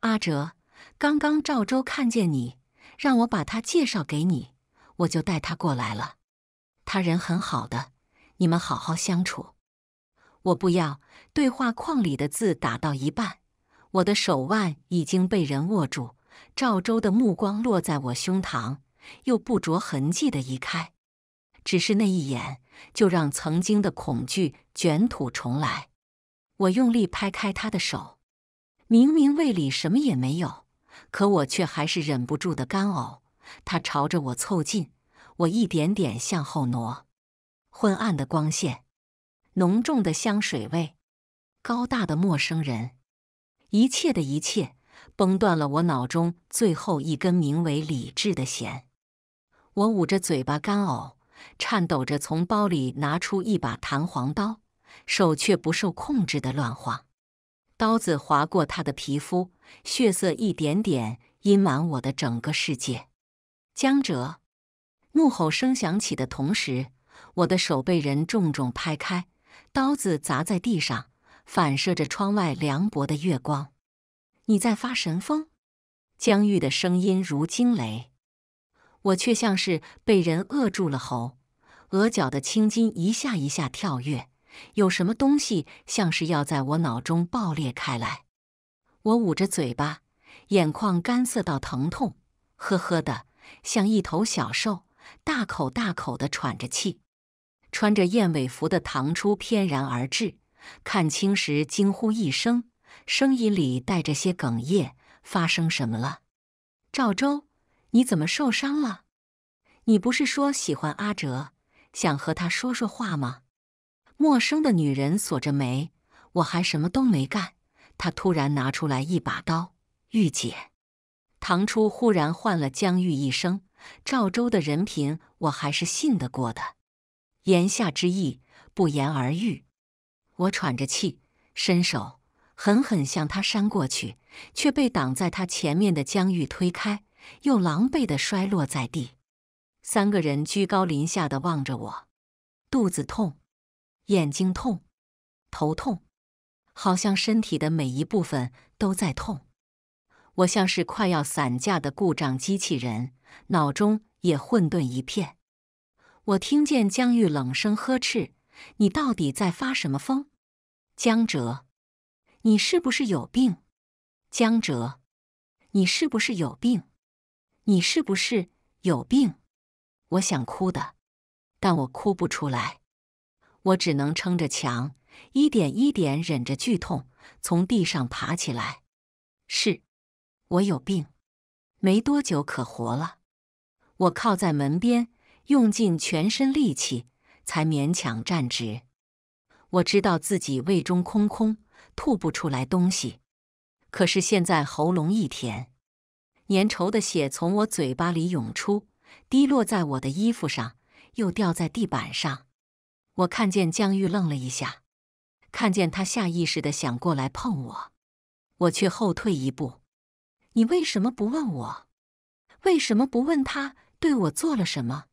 阿哲，刚刚赵州看见你，让我把他介绍给你，我就带他过来了。他人很好的，你们好好相处。”我不要，对话框里的字打到一半，我的手腕已经被人握住。赵州的目光落在我胸膛，又不着痕迹的移开。只是那一眼，就让曾经的恐惧卷土重来。我用力拍开他的手，明明胃里什么也没有，可我却还是忍不住的干呕。他朝着我凑近，我一点点向后挪。昏暗的光线。浓重的香水味，高大的陌生人，一切的一切崩断了我脑中最后一根名为理智的弦。我捂着嘴巴干呕，颤抖着从包里拿出一把弹簧刀，手却不受控制的乱晃。刀子划过他的皮肤，血色一点点阴满我的整个世界。江哲怒吼声响起的同时，我的手被人重重拍开。刀子砸在地上，反射着窗外凉薄的月光。你在发神疯？江玉的声音如惊雷，我却像是被人扼住了喉，额角的青筋一下一下跳跃，有什么东西像是要在我脑中爆裂开来。我捂着嘴巴，眼眶干涩到疼痛，呵呵的像一头小兽，大口大口的喘着气。穿着燕尾服的唐初翩然而至，看清时惊呼一声，声音里带着些哽咽：“发生什么了？赵州，你怎么受伤了？你不是说喜欢阿哲，想和他说说话吗？”陌生的女人锁着眉：“我还什么都没干。”她突然拿出来一把刀。玉姐，唐初忽然唤了江玉一声：“赵州的人品，我还是信得过的。”言下之意不言而喻。我喘着气，伸手狠狠向他扇过去，却被挡在他前面的江玉推开，又狼狈的摔落在地。三个人居高临下的望着我，肚子痛，眼睛痛，头痛，好像身体的每一部分都在痛。我像是快要散架的故障机器人，脑中也混沌一片。我听见江玉冷声呵斥：“你到底在发什么疯？”江哲，你是不是有病？江哲，你是不是有病？你是不是有病？我想哭的，但我哭不出来。我只能撑着墙，一点一点忍着剧痛从地上爬起来。是我有病，没多久可活了。我靠在门边。用尽全身力气，才勉强站直。我知道自己胃中空空，吐不出来东西。可是现在喉咙一甜，粘稠的血从我嘴巴里涌出，滴落在我的衣服上，又掉在地板上。我看见江玉愣了一下，看见他下意识的想过来碰我，我却后退一步。你为什么不问我？为什么不问他对我做了什么？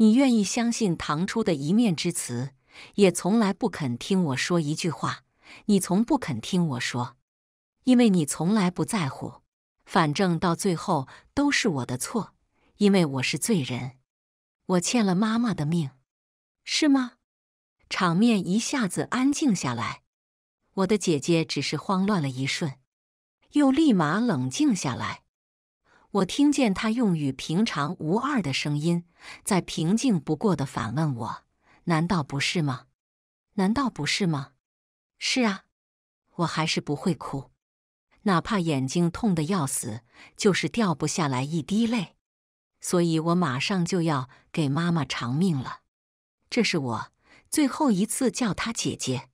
你愿意相信唐初的一面之词，也从来不肯听我说一句话。你从不肯听我说，因为你从来不在乎。反正到最后都是我的错，因为我是罪人，我欠了妈妈的命，是吗？场面一下子安静下来，我的姐姐只是慌乱了一瞬，又立马冷静下来。我听见他用与平常无二的声音，在平静不过的反问我：“难道不是吗？难道不是吗？”“是啊，我还是不会哭，哪怕眼睛痛得要死，就是掉不下来一滴泪。所以我马上就要给妈妈偿命了，这是我最后一次叫她姐姐。”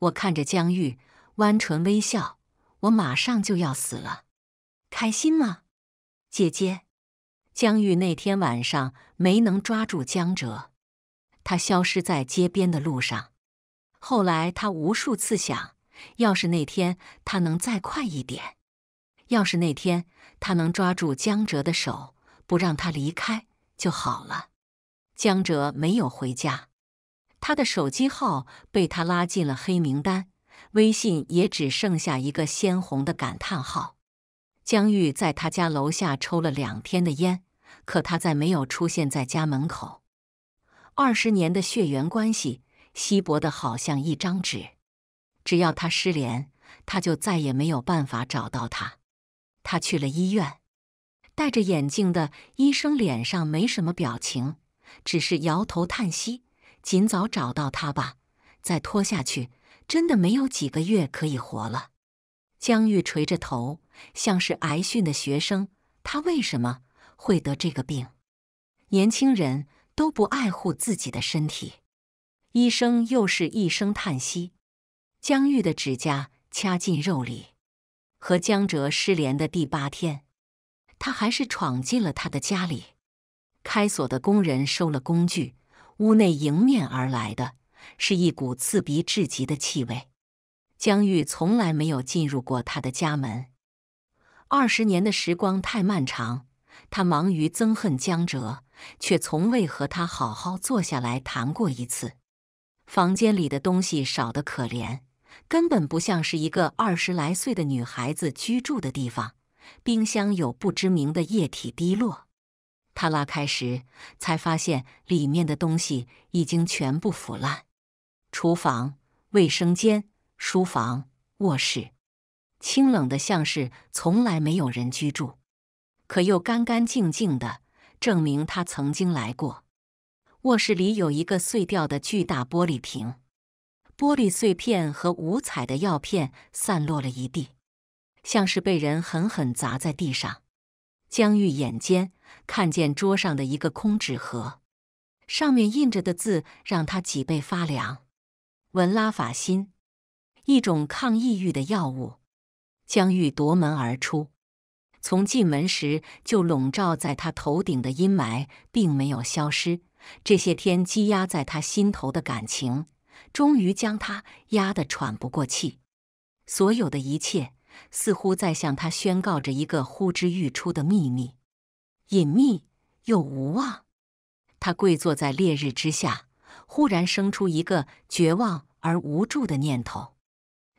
我看着江玉，弯唇微笑：“我马上就要死了，开心吗？”姐姐，江玉那天晚上没能抓住江哲，他消失在街边的路上。后来他无数次想，要是那天他能再快一点，要是那天他能抓住江哲的手，不让他离开就好了。江哲没有回家，他的手机号被他拉进了黑名单，微信也只剩下一个鲜红的感叹号。江玉在他家楼下抽了两天的烟，可他再没有出现在家门口。二十年的血缘关系，稀薄的好像一张纸。只要他失联，他就再也没有办法找到他。他去了医院，戴着眼镜的医生脸上没什么表情，只是摇头叹息：“尽早找到他吧，再拖下去，真的没有几个月可以活了。”江玉垂着头。像是挨训的学生，他为什么会得这个病？年轻人都不爱护自己的身体。医生又是一声叹息。江玉的指甲掐进肉里。和江哲失联的第八天，他还是闯进了他的家里。开锁的工人收了工具，屋内迎面而来的是一股刺鼻至极的气味。江玉从来没有进入过他的家门。二十年的时光太漫长，他忙于憎恨江哲，却从未和他好好坐下来谈过一次。房间里的东西少得可怜，根本不像是一个二十来岁的女孩子居住的地方。冰箱有不知名的液体滴落，他拉开时才发现里面的东西已经全部腐烂。厨房、卫生间、书房、卧室。清冷的，像是从来没有人居住，可又干干净净的，证明他曾经来过。卧室里有一个碎掉的巨大玻璃瓶，玻璃碎片和五彩的药片散落了一地，像是被人狠狠砸在地上。江玉眼尖，看见桌上的一个空纸盒，上面印着的字让他脊背发凉：文拉法辛，一种抗抑郁的药物。江玉夺门而出，从进门时就笼罩在他头顶的阴霾并没有消失。这些天积压在他心头的感情，终于将他压得喘不过气。所有的一切似乎在向他宣告着一个呼之欲出的秘密，隐秘又无望。他跪坐在烈日之下，忽然生出一个绝望而无助的念头。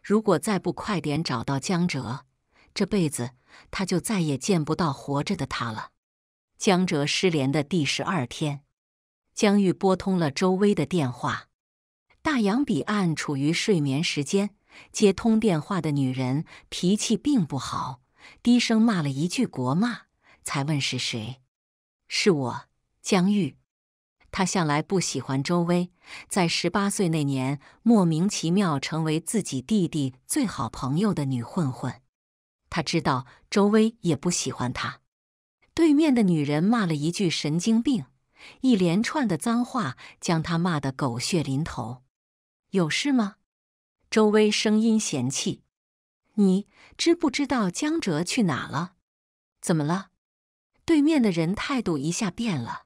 如果再不快点找到江哲，这辈子他就再也见不到活着的他了。江哲失联的第十二天，江玉拨通了周薇的电话。大洋彼岸处于睡眠时间，接通电话的女人脾气并不好，低声骂了一句国骂，才问是谁：“是我，江玉。”他向来不喜欢周薇，在十八岁那年莫名其妙成为自己弟弟最好朋友的女混混。他知道周薇也不喜欢他。对面的女人骂了一句“神经病”，一连串的脏话将他骂得狗血淋头。有事吗？周薇声音嫌弃：“你知不知道江哲去哪了？怎么了？”对面的人态度一下变了，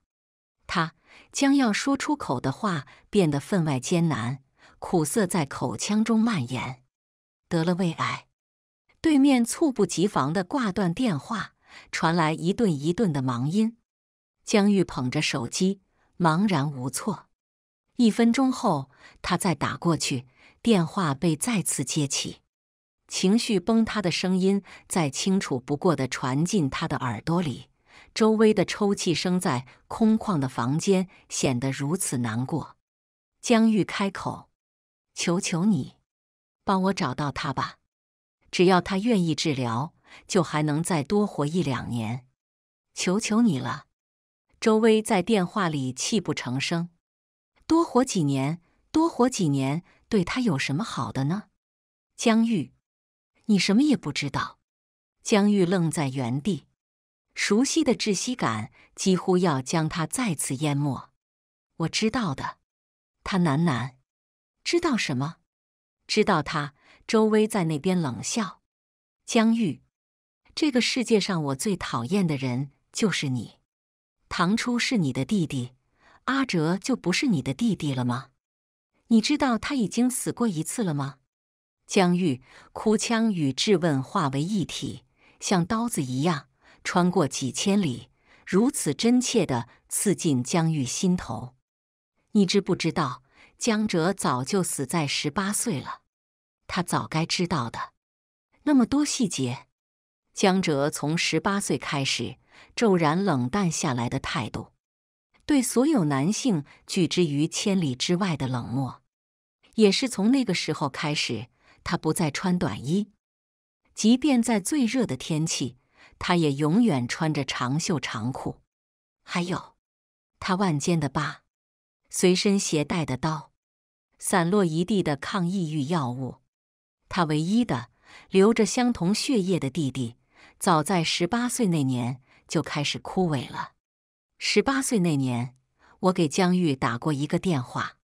他。将要说出口的话变得分外艰难，苦涩在口腔中蔓延。得了胃癌，对面猝不及防的挂断电话，传来一顿一顿的忙音。江玉捧着手机，茫然无措。一分钟后，他再打过去，电话被再次接起，情绪崩塌的声音再清楚不过的传进他的耳朵里。周薇的抽泣声在空旷的房间显得如此难过。江玉开口：“求求你，帮我找到他吧。只要他愿意治疗，就还能再多活一两年。求求你了。”周薇在电话里泣不成声：“多活几年，多活几年，对他有什么好的呢？”江玉，你什么也不知道。江玉愣在原地。熟悉的窒息感几乎要将他再次淹没。我知道的，他喃喃：“知道什么？知道他。”周薇在那边冷笑：“江玉，这个世界上我最讨厌的人就是你。唐初是你的弟弟，阿哲就不是你的弟弟了吗？你知道他已经死过一次了吗？”江玉哭腔与质问化为一体，像刀子一样。穿过几千里，如此真切的刺进江玉心头。你知不知道，江哲早就死在十八岁了？他早该知道的。那么多细节，江哲从十八岁开始骤然冷淡下来的态度，对所有男性拒之于千里之外的冷漠，也是从那个时候开始。他不再穿短衣，即便在最热的天气。他也永远穿着长袖长裤，还有他腕间的疤，随身携带的刀，散落一地的抗抑郁药物。他唯一的、流着相同血液的弟弟，早在十八岁那年就开始枯萎了。十八岁那年，我给江玉打过一个电话，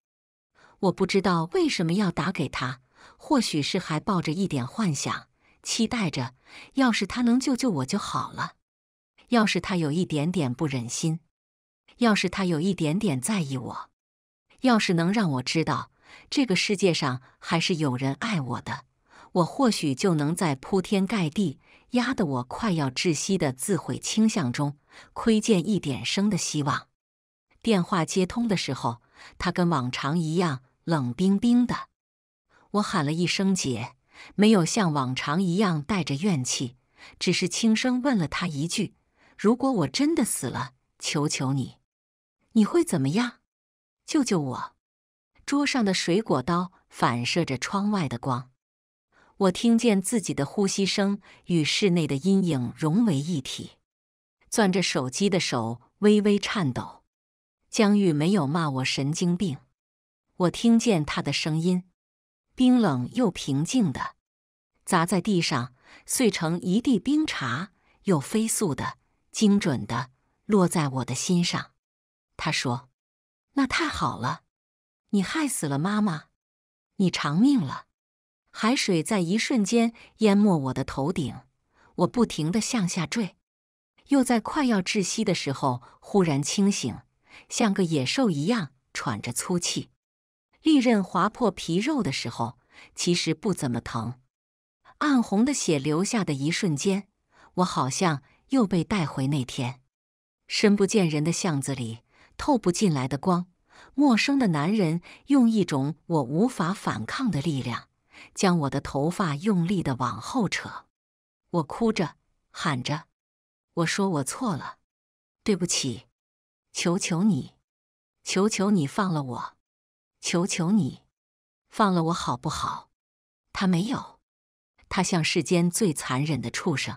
我不知道为什么要打给他，或许是还抱着一点幻想。期待着，要是他能救救我就好了。要是他有一点点不忍心，要是他有一点点在意我，要是能让我知道这个世界上还是有人爱我的，我或许就能在铺天盖地压得我快要窒息的自毁倾向中，窥见一点生的希望。电话接通的时候，他跟往常一样冷冰冰的。我喊了一声“姐”。没有像往常一样带着怨气，只是轻声问了他一句：“如果我真的死了，求求你，你会怎么样？救救我！”桌上的水果刀反射着窗外的光，我听见自己的呼吸声与室内的阴影融为一体，攥着手机的手微微颤抖。江玉没有骂我神经病，我听见他的声音。冰冷又平静的，砸在地上，碎成一地冰碴；又飞速的、精准的落在我的心上。他说：“那太好了，你害死了妈妈，你偿命了。”海水在一瞬间淹没我的头顶，我不停地向下坠，又在快要窒息的时候忽然清醒，像个野兽一样喘着粗气。利刃划破皮肉的时候，其实不怎么疼。暗红的血流下的一瞬间，我好像又被带回那天，深不见人的巷子里，透不进来的光。陌生的男人用一种我无法反抗的力量，将我的头发用力的往后扯。我哭着喊着，我说我错了，对不起，求求你，求求你放了我。求求你，放了我好不好？他没有，他像世间最残忍的畜生，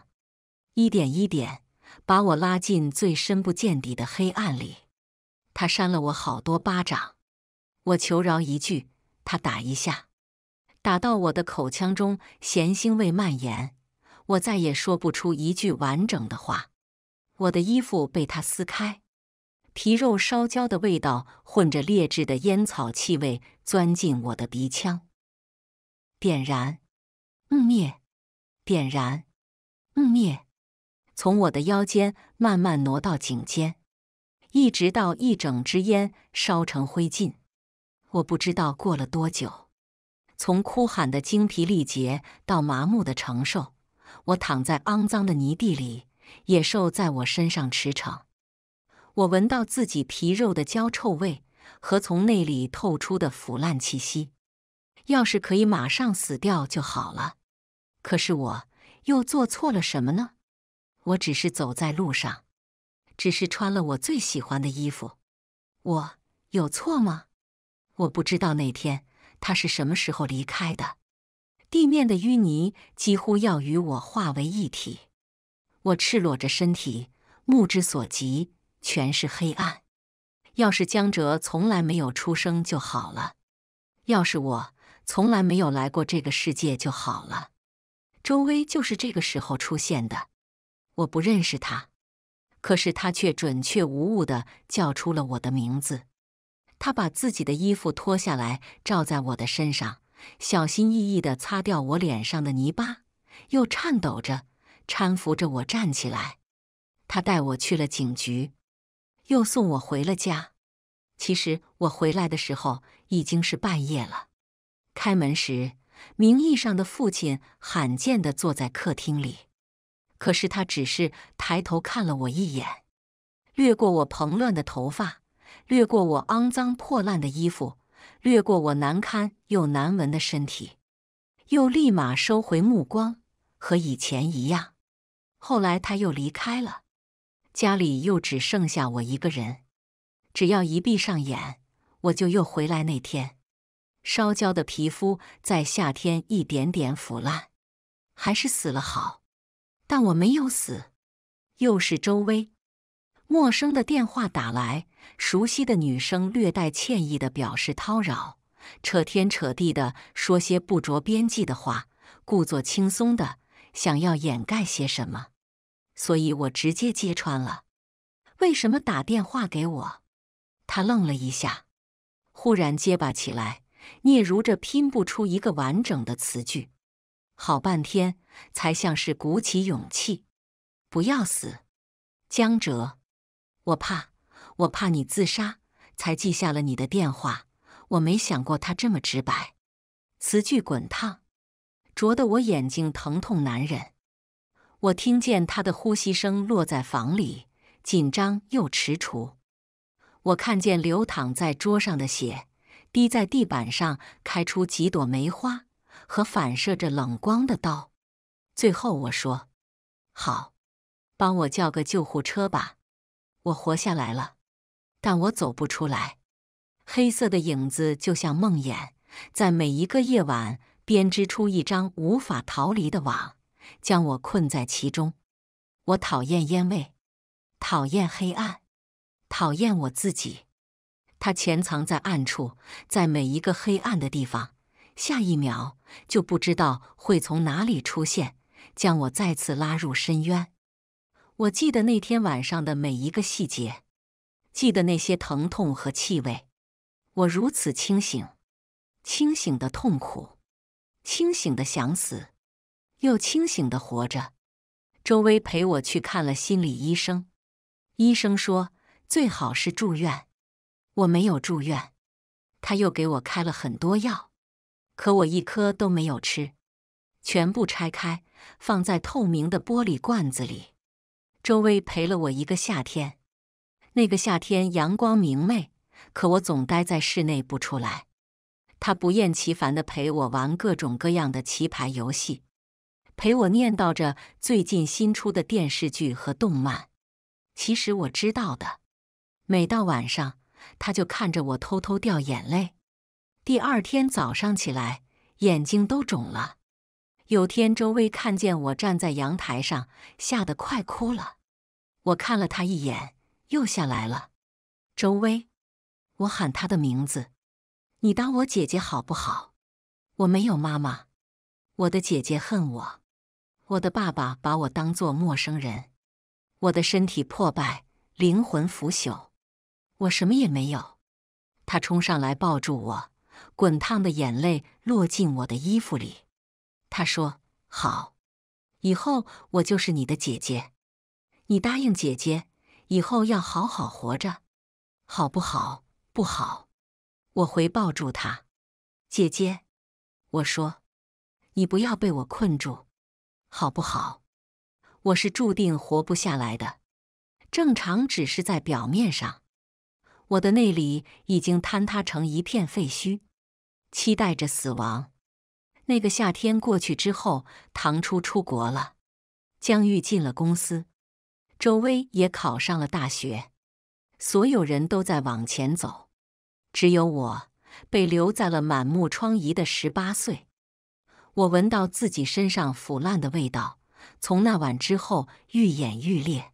一点一点把我拉进最深不见底的黑暗里。他扇了我好多巴掌，我求饶一句，他打一下，打到我的口腔中咸腥味蔓延，我再也说不出一句完整的话。我的衣服被他撕开。皮肉烧焦的味道混着劣质的烟草气味钻进我的鼻腔，点燃，嗯灭，点燃，嗯灭，从我的腰间慢慢挪到颈间，一直到一整支烟烧成灰烬。我不知道过了多久，从哭喊的精疲力竭到麻木的承受，我躺在肮脏的泥地里，野兽在我身上驰骋。我闻到自己皮肉的焦臭味和从内里透出的腐烂气息。要是可以马上死掉就好了。可是我又做错了什么呢？我只是走在路上，只是穿了我最喜欢的衣服。我有错吗？我不知道那天他是什么时候离开的。地面的淤泥几乎要与我化为一体。我赤裸着身体，目之所及。全是黑暗。要是江哲从来没有出生就好了，要是我从来没有来过这个世界就好了。周薇就是这个时候出现的。我不认识他，可是他却准确无误的叫出了我的名字。他把自己的衣服脱下来罩在我的身上，小心翼翼的擦掉我脸上的泥巴，又颤抖着搀扶着我站起来。他带我去了警局。又送我回了家。其实我回来的时候已经是半夜了。开门时，名义上的父亲罕见的坐在客厅里，可是他只是抬头看了我一眼，掠过我蓬乱的头发，掠过我肮脏破烂的衣服，掠过我难堪又难闻的身体，又立马收回目光，和以前一样。后来他又离开了。家里又只剩下我一个人，只要一闭上眼，我就又回来。那天，烧焦的皮肤在夏天一点点腐烂，还是死了好，但我没有死。又是周薇，陌生的电话打来，熟悉的女声略带歉意的表示叨扰，扯天扯地的说些不着边际的话，故作轻松的想要掩盖些什么。所以我直接揭穿了。为什么打电话给我？他愣了一下，忽然结巴起来，嗫嚅着拼不出一个完整的词句，好半天才像是鼓起勇气：“不要死，江哲，我怕，我怕你自杀，才记下了你的电话。我没想过他这么直白。”词句滚烫，灼得我眼睛疼痛难忍。我听见他的呼吸声落在房里，紧张又踟蹰。我看见流淌在桌上的血，滴在地板上开出几朵梅花，和反射着冷光的刀。最后我说：“好，帮我叫个救护车吧。”我活下来了，但我走不出来。黑色的影子就像梦魇，在每一个夜晚编织出一张无法逃离的网。将我困在其中，我讨厌烟味，讨厌黑暗，讨厌我自己。它潜藏在暗处，在每一个黑暗的地方，下一秒就不知道会从哪里出现，将我再次拉入深渊。我记得那天晚上的每一个细节，记得那些疼痛和气味。我如此清醒，清醒的痛苦，清醒的想死。又清醒的活着，周薇陪我去看了心理医生，医生说最好是住院，我没有住院，他又给我开了很多药，可我一颗都没有吃，全部拆开放在透明的玻璃罐子里。周薇陪了我一个夏天，那个夏天阳光明媚，可我总待在室内不出来，他不厌其烦的陪我玩各种各样的棋牌游戏。陪我念叨着最近新出的电视剧和动漫。其实我知道的。每到晚上，他就看着我偷偷掉眼泪。第二天早上起来，眼睛都肿了。有天，周薇看见我站在阳台上，吓得快哭了。我看了他一眼，又下来了。周薇，我喊他的名字，你当我姐姐好不好？我没有妈妈，我的姐姐恨我。我的爸爸把我当做陌生人，我的身体破败，灵魂腐朽，我什么也没有。他冲上来抱住我，滚烫的眼泪落进我的衣服里。他说：“好，以后我就是你的姐姐，你答应姐姐，以后要好好活着，好不好？不好。”我回抱住他，姐姐，我说：“你不要被我困住。”好不好？我是注定活不下来的。正常只是在表面上，我的内里已经坍塌成一片废墟，期待着死亡。那个夏天过去之后，唐初出国了，江玉进了公司，周薇也考上了大学，所有人都在往前走，只有我被留在了满目疮痍的十八岁。我闻到自己身上腐烂的味道，从那晚之后愈演愈烈。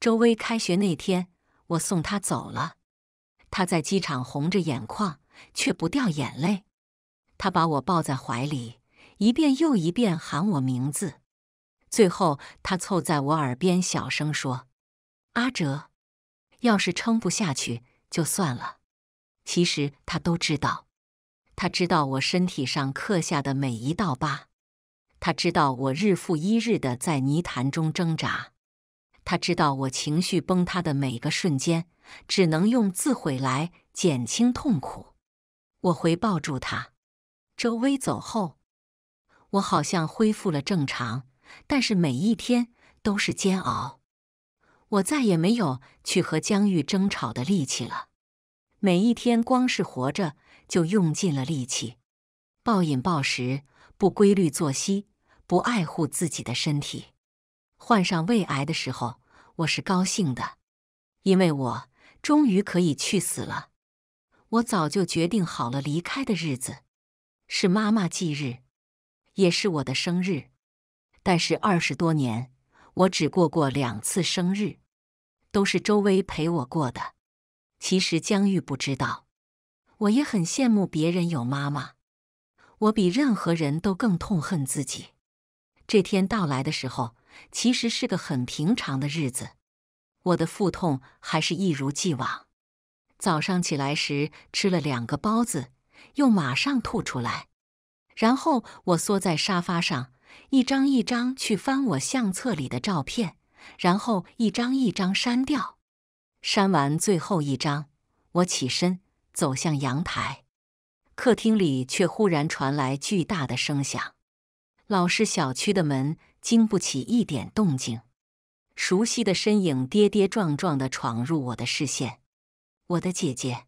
周薇开学那天，我送她走了，她在机场红着眼眶，却不掉眼泪。他把我抱在怀里，一遍又一遍喊我名字，最后他凑在我耳边小声说：“阿哲，要是撑不下去，就算了。”其实他都知道。他知道我身体上刻下的每一道疤，他知道我日复一日的在泥潭中挣扎，他知道我情绪崩塌的每个瞬间，只能用自毁来减轻痛苦。我回抱住他。周薇走后，我好像恢复了正常，但是每一天都是煎熬。我再也没有去和江玉争吵的力气了。每一天，光是活着。就用尽了力气，暴饮暴食，不规律作息，不爱护自己的身体。患上胃癌的时候，我是高兴的，因为我终于可以去死了。我早就决定好了离开的日子，是妈妈忌日，也是我的生日。但是二十多年，我只过过两次生日，都是周薇陪我过的。其实江玉不知道。我也很羡慕别人有妈妈。我比任何人都更痛恨自己。这天到来的时候，其实是个很平常的日子。我的腹痛还是一如既往。早上起来时吃了两个包子，又马上吐出来。然后我缩在沙发上，一张一张去翻我相册里的照片，然后一张一张删掉。删完最后一张，我起身。走向阳台，客厅里却忽然传来巨大的声响。老式小区的门经不起一点动静，熟悉的身影跌跌撞撞的闯入我的视线。我的姐姐，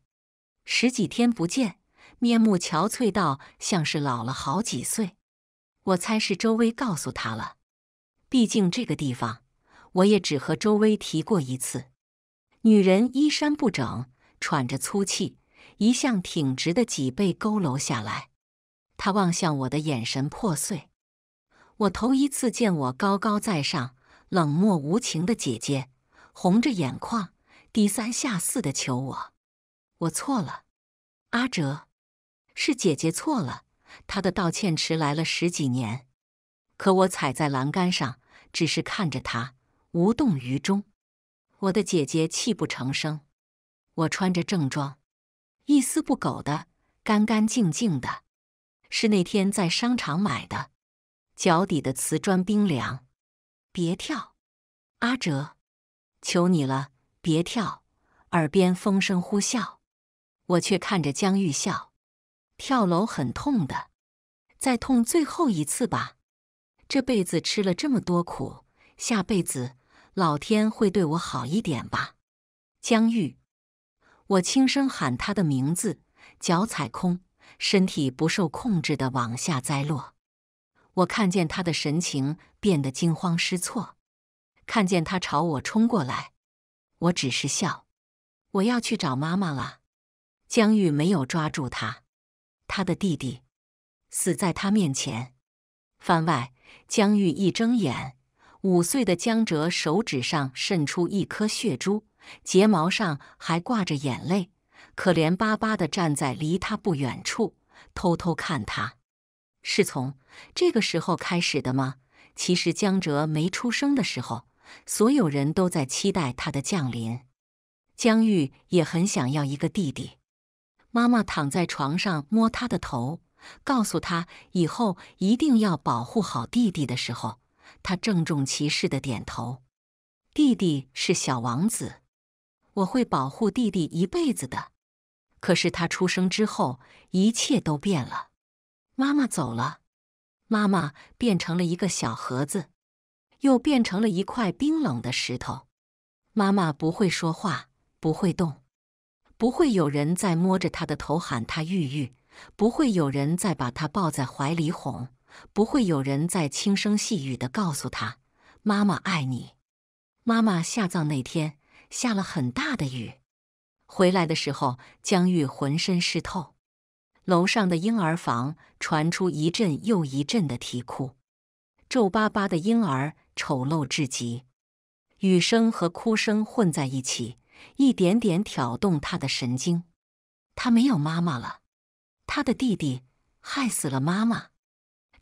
十几天不见，面目憔悴到像是老了好几岁。我猜是周薇告诉她了，毕竟这个地方我也只和周薇提过一次。女人衣衫不整，喘着粗气。一向挺直的脊背佝偻下来，他望向我的眼神破碎。我头一次见我高高在上、冷漠无情的姐姐，红着眼眶，低三下四的求我：“我错了，阿哲，是姐姐错了。”她的道歉迟来了十几年，可我踩在栏杆上，只是看着她，无动于衷。我的姐姐泣不成声。我穿着正装。一丝不苟的，干干净净的，是那天在商场买的。脚底的瓷砖冰凉，别跳，阿哲，求你了，别跳！耳边风声呼啸，我却看着江玉笑。跳楼很痛的，再痛最后一次吧。这辈子吃了这么多苦，下辈子老天会对我好一点吧，江玉。我轻声喊他的名字，脚踩空，身体不受控制的往下栽落。我看见他的神情变得惊慌失措，看见他朝我冲过来，我只是笑。我要去找妈妈了。江玉没有抓住他，他的弟弟死在他面前。番外：江玉一睁眼，五岁的江哲手指上渗出一颗血珠。睫毛上还挂着眼泪，可怜巴巴的站在离他不远处，偷偷看他。是从这个时候开始的吗？其实江哲没出生的时候，所有人都在期待他的降临。江玉也很想要一个弟弟。妈妈躺在床上摸他的头，告诉他以后一定要保护好弟弟的时候，他郑重其事的点头。弟弟是小王子。我会保护弟弟一辈子的。可是他出生之后，一切都变了。妈妈走了，妈妈变成了一个小盒子，又变成了一块冰冷的石头。妈妈不会说话，不会动，不会有人再摸着他的头喊他“玉玉”，不会有人再把他抱在怀里哄，不会有人再轻声细语的告诉他：“妈妈爱你。”妈妈下葬那天。下了很大的雨，回来的时候，江玉浑身湿透。楼上的婴儿房传出一阵又一阵的啼哭，皱巴巴的婴儿丑陋至极。雨声和哭声混在一起，一点点挑动他的神经。他没有妈妈了，他的弟弟害死了妈妈。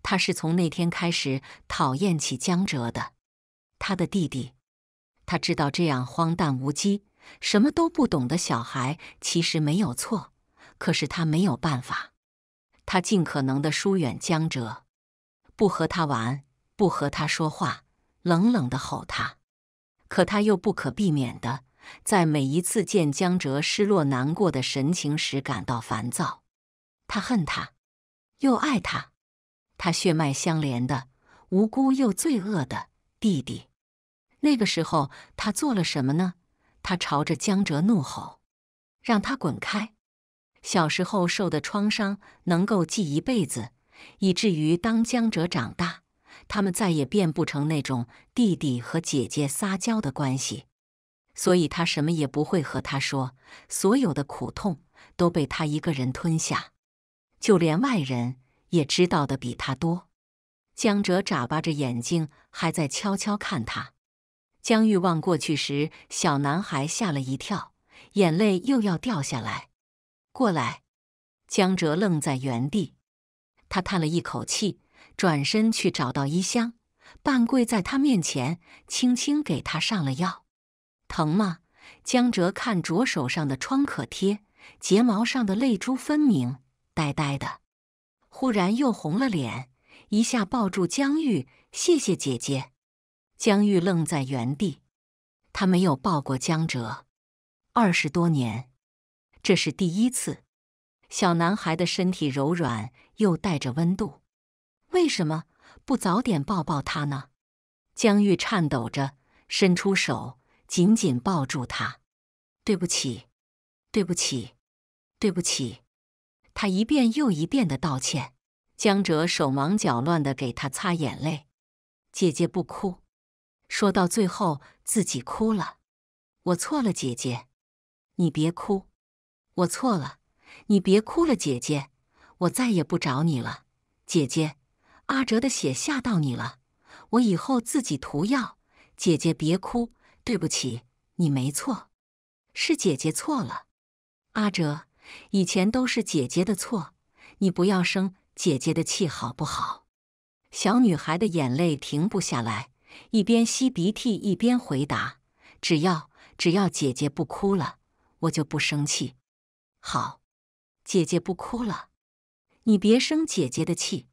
他是从那天开始讨厌起江哲的，他的弟弟。他知道这样荒诞无稽、什么都不懂的小孩其实没有错，可是他没有办法。他尽可能的疏远江哲，不和他玩，不和他说话，冷冷的吼他。可他又不可避免的在每一次见江哲失落难过的神情时感到烦躁。他恨他，又爱他，他血脉相连的无辜又罪恶的弟弟。那个时候，他做了什么呢？他朝着江哲怒吼，让他滚开。小时候受的创伤能够记一辈子，以至于当江哲长大，他们再也变不成那种弟弟和姐姐撒娇的关系。所以他什么也不会和他说，所有的苦痛都被他一个人吞下，就连外人也知道的比他多。江哲眨巴着眼睛，还在悄悄看他。江玉望过去时，小男孩吓了一跳，眼泪又要掉下来。过来，江哲愣在原地，他叹了一口气，转身去找到衣箱，半跪在他面前，轻轻给他上了药。疼吗？江哲看着手上的创可贴，睫毛上的泪珠分明，呆呆的，忽然又红了脸，一下抱住江玉，谢谢姐姐。江玉愣在原地，他没有抱过江哲，二十多年，这是第一次。小男孩的身体柔软又带着温度，为什么不早点抱抱他呢？江玉颤抖着伸出手，紧紧抱住他。对不起，对不起，对不起，他一遍又一遍的道歉。江哲手忙脚乱的给他擦眼泪，姐姐不哭。说到最后，自己哭了。我错了，姐姐，你别哭。我错了，你别哭了，姐姐。我再也不找你了，姐姐。阿哲的血吓到你了，我以后自己涂药。姐姐别哭，对不起，你没错，是姐姐错了。阿哲，以前都是姐姐的错，你不要生姐姐的气好不好？小女孩的眼泪停不下来。一边吸鼻涕一边回答：“只要只要姐姐不哭了，我就不生气。好，姐姐不哭了，你别生姐姐的气。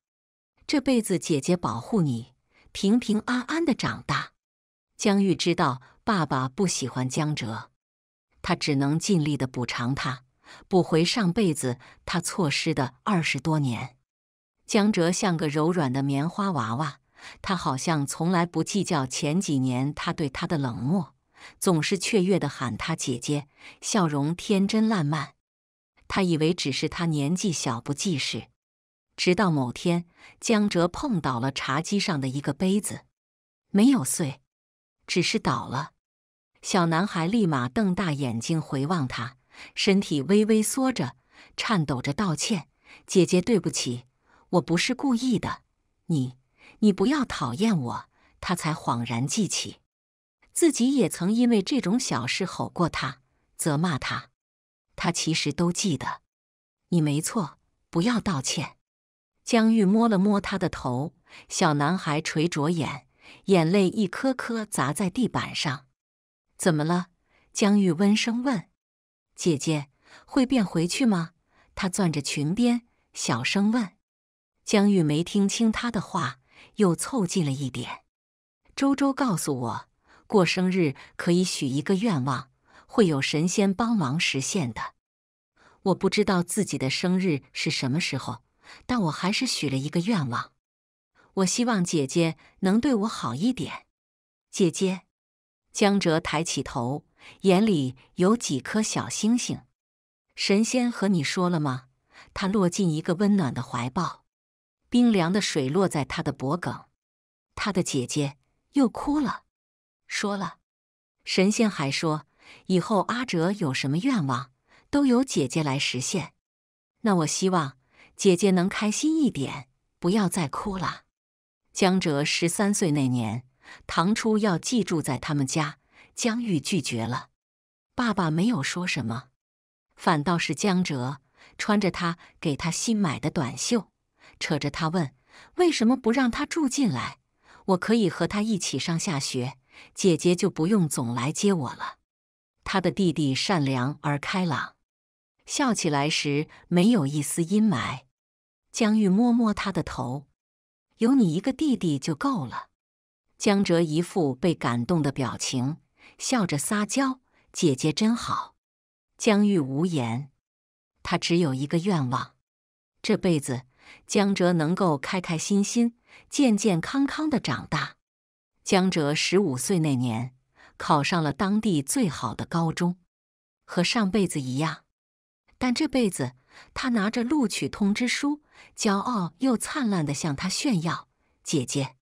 这辈子姐姐保护你，平平安安的长大。”江玉知道爸爸不喜欢江哲，他只能尽力的补偿他，补回上辈子他错失的二十多年。江哲像个柔软的棉花娃娃。他好像从来不计较前几年他对他的冷漠，总是雀跃地喊他姐姐，笑容天真烂漫。他以为只是他年纪小不记事，直到某天江哲碰倒了茶几上的一个杯子，没有碎，只是倒了。小男孩立马瞪大眼睛回望他，身体微微缩着，颤抖着道歉：“姐姐，对不起，我不是故意的，你。”你不要讨厌我，他才恍然记起，自己也曾因为这种小事吼过他，责骂他，他其实都记得。你没错，不要道歉。江玉摸了摸他的头，小男孩垂着眼，眼泪一颗颗砸在地板上。怎么了？江玉温声问。姐姐会变回去吗？他攥着裙边，小声问。江玉没听清他的话。又凑近了一点，周周告诉我，过生日可以许一个愿望，会有神仙帮忙实现的。我不知道自己的生日是什么时候，但我还是许了一个愿望。我希望姐姐能对我好一点。姐姐，江哲抬起头，眼里有几颗小星星。神仙和你说了吗？他落进一个温暖的怀抱。冰凉的水落在他的脖颈，他的姐姐又哭了，说了，神仙还说以后阿哲有什么愿望，都由姐姐来实现。那我希望姐姐能开心一点，不要再哭了。江哲十三岁那年，唐初要寄住在他们家，江玉拒绝了，爸爸没有说什么，反倒是江哲穿着他给他新买的短袖。扯着他问：“为什么不让他住进来？我可以和他一起上下学，姐姐就不用总来接我了。”他的弟弟善良而开朗，笑起来时没有一丝阴霾。江玉摸摸他的头：“有你一个弟弟就够了。”江哲一副被感动的表情，笑着撒娇：“姐姐真好。”江玉无言。他只有一个愿望：这辈子。江哲能够开开心心、健健康康的长大。江哲十五岁那年考上了当地最好的高中，和上辈子一样。但这辈子，他拿着录取通知书，骄傲又灿烂的向他炫耀：“姐姐，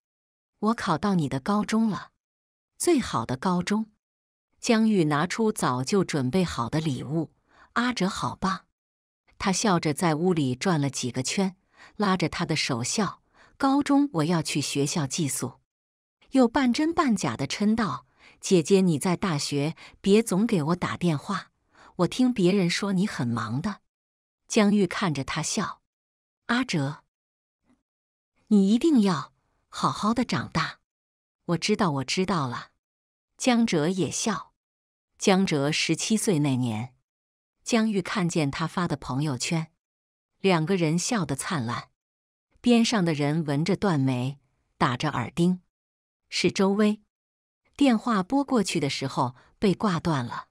我考到你的高中了，最好的高中。”江玉拿出早就准备好的礼物：“阿哲，好棒！”他笑着在屋里转了几个圈。拉着他的手笑。高中我要去学校寄宿，又半真半假的嗔道：“姐姐，你在大学别总给我打电话，我听别人说你很忙的。”江玉看着他笑：“阿哲，你一定要好好的长大。”我知道，我知道了。江哲也笑。江哲十七岁那年，江玉看见他发的朋友圈。两个人笑得灿烂，边上的人纹着断眉，打着耳钉，是周薇。电话拨过去的时候被挂断了，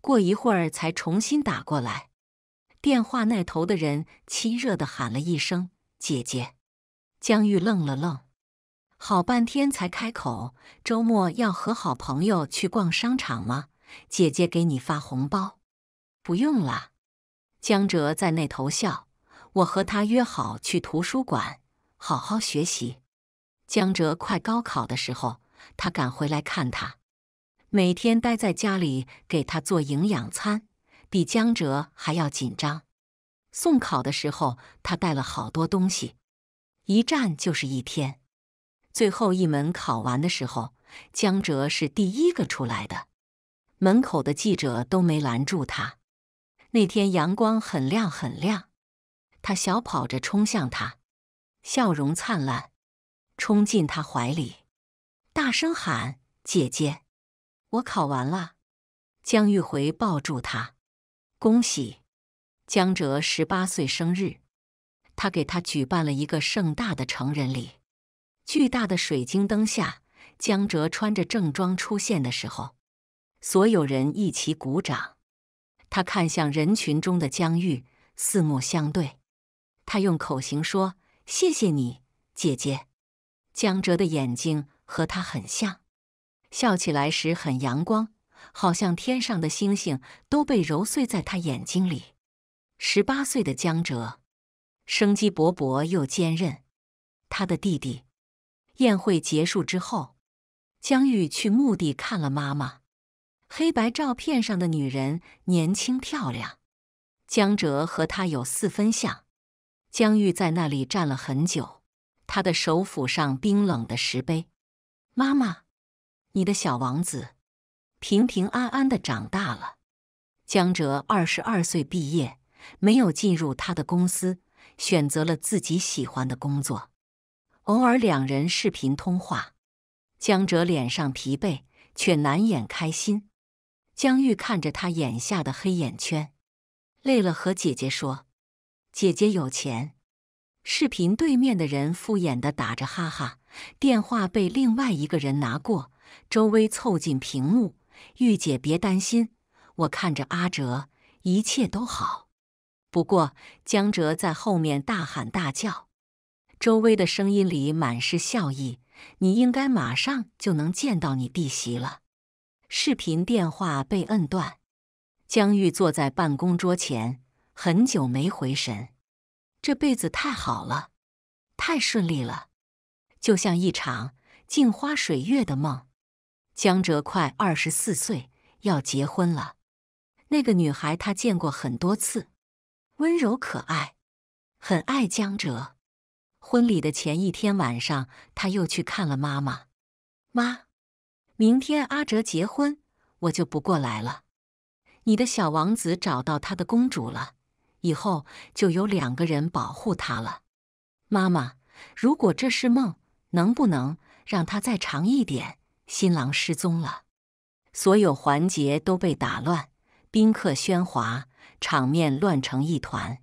过一会儿才重新打过来。电话那头的人亲热地喊了一声“姐姐”，江玉愣了愣，好半天才开口：“周末要和好朋友去逛商场吗？姐姐给你发红包。”“不用啦。”江哲在那头笑。我和他约好去图书馆好好学习。江哲快高考的时候，他赶回来看他，每天待在家里给他做营养餐，比江哲还要紧张。送考的时候，他带了好多东西，一站就是一天。最后一门考完的时候，江哲是第一个出来的，门口的记者都没拦住他。那天阳光很亮很亮。他小跑着冲向他，笑容灿烂，冲进他怀里，大声喊：“姐姐，我考完了！”江玉回抱住他，恭喜江哲十八岁生日，他给他举办了一个盛大的成人礼。巨大的水晶灯下，江哲穿着正装出现的时候，所有人一起鼓掌。他看向人群中的江玉，四目相对。他用口型说：“谢谢你，姐姐。”江哲的眼睛和他很像，笑起来时很阳光，好像天上的星星都被揉碎在他眼睛里。十八岁的江哲，生机勃勃又坚韧。他的弟弟。宴会结束之后，江玉去墓地看了妈妈。黑白照片上的女人年轻漂亮，江哲和她有四分像。江玉在那里站了很久，他的手抚上冰冷的石碑。妈妈，你的小王子平平安安的长大了。江哲二十二岁毕业，没有进入他的公司，选择了自己喜欢的工作。偶尔两人视频通话，江哲脸上疲惫却难掩开心。江玉看着他眼下的黑眼圈，累了和姐姐说。姐姐有钱。视频对面的人敷衍的打着哈哈，电话被另外一个人拿过。周薇凑近屏幕：“玉姐别担心，我看着阿哲，一切都好。”不过江哲在后面大喊大叫。周薇的声音里满是笑意：“你应该马上就能见到你弟媳了。”视频电话被摁断。江玉坐在办公桌前。很久没回神，这辈子太好了，太顺利了，就像一场镜花水月的梦。江哲快二十四岁，要结婚了。那个女孩他见过很多次，温柔可爱，很爱江哲。婚礼的前一天晚上，他又去看了妈妈。妈，明天阿哲结婚，我就不过来了。你的小王子找到他的公主了。以后就有两个人保护他了。妈妈，如果这是梦，能不能让他再长一点？新郎失踪了，所有环节都被打乱，宾客喧哗，场面乱成一团。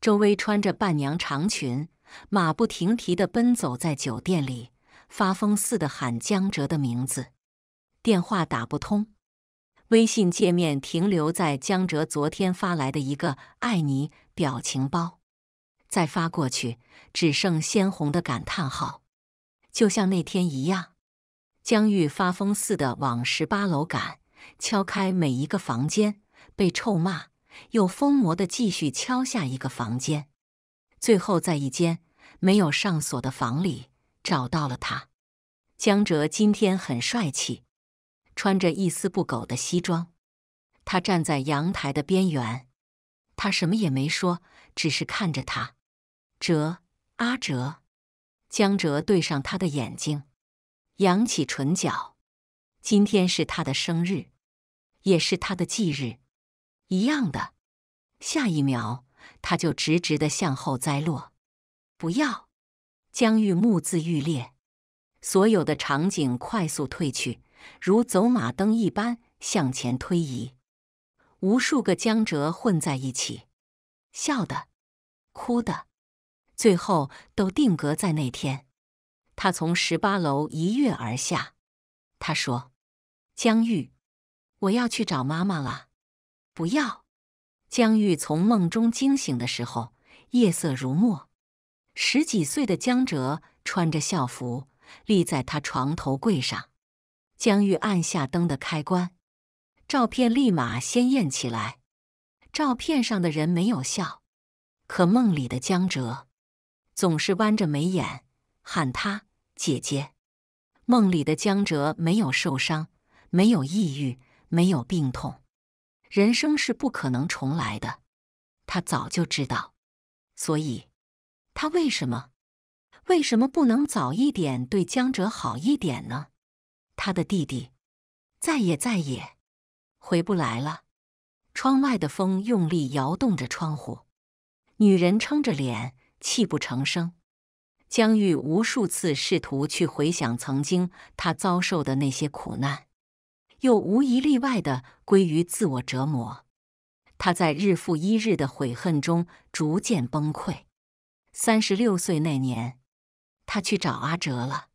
周薇穿着伴娘长裙，马不停蹄的奔走在酒店里，发疯似的喊江哲的名字，电话打不通。微信界面停留在江哲昨天发来的一个“爱你”表情包，再发过去只剩鲜红的感叹号，就像那天一样。江玉发疯似的往十八楼赶，敲开每一个房间，被臭骂，又疯魔的继续敲下一个房间，最后在一间没有上锁的房里找到了他。江哲今天很帅气。穿着一丝不苟的西装，他站在阳台的边缘，他什么也没说，只是看着他。哲，阿哲，江哲对上他的眼睛，扬起唇角。今天是他的生日，也是他的忌日，一样的。下一秒，他就直直的向后栽落。不要！江玉目眦欲裂，所有的场景快速褪去。如走马灯一般向前推移，无数个江哲混在一起，笑的、哭的，最后都定格在那天。他从十八楼一跃而下。他说：“江玉，我要去找妈妈了。”不要。江玉从梦中惊醒的时候，夜色如墨。十几岁的江哲穿着校服，立在他床头柜上。江玉按下灯的开关，照片立马鲜艳起来。照片上的人没有笑，可梦里的江哲总是弯着眉眼喊他姐姐。梦里的江哲没有受伤，没有抑郁，没有病痛。人生是不可能重来的，他早就知道，所以，他为什么，为什么不能早一点对江哲好一点呢？他的弟弟，再也再也回不来了。窗外的风用力摇动着窗户，女人撑着脸，泣不成声。江玉无数次试图去回想曾经他遭受的那些苦难，又无一例外的归于自我折磨。他在日复一日的悔恨中逐渐崩溃。三十六岁那年，他去找阿哲了。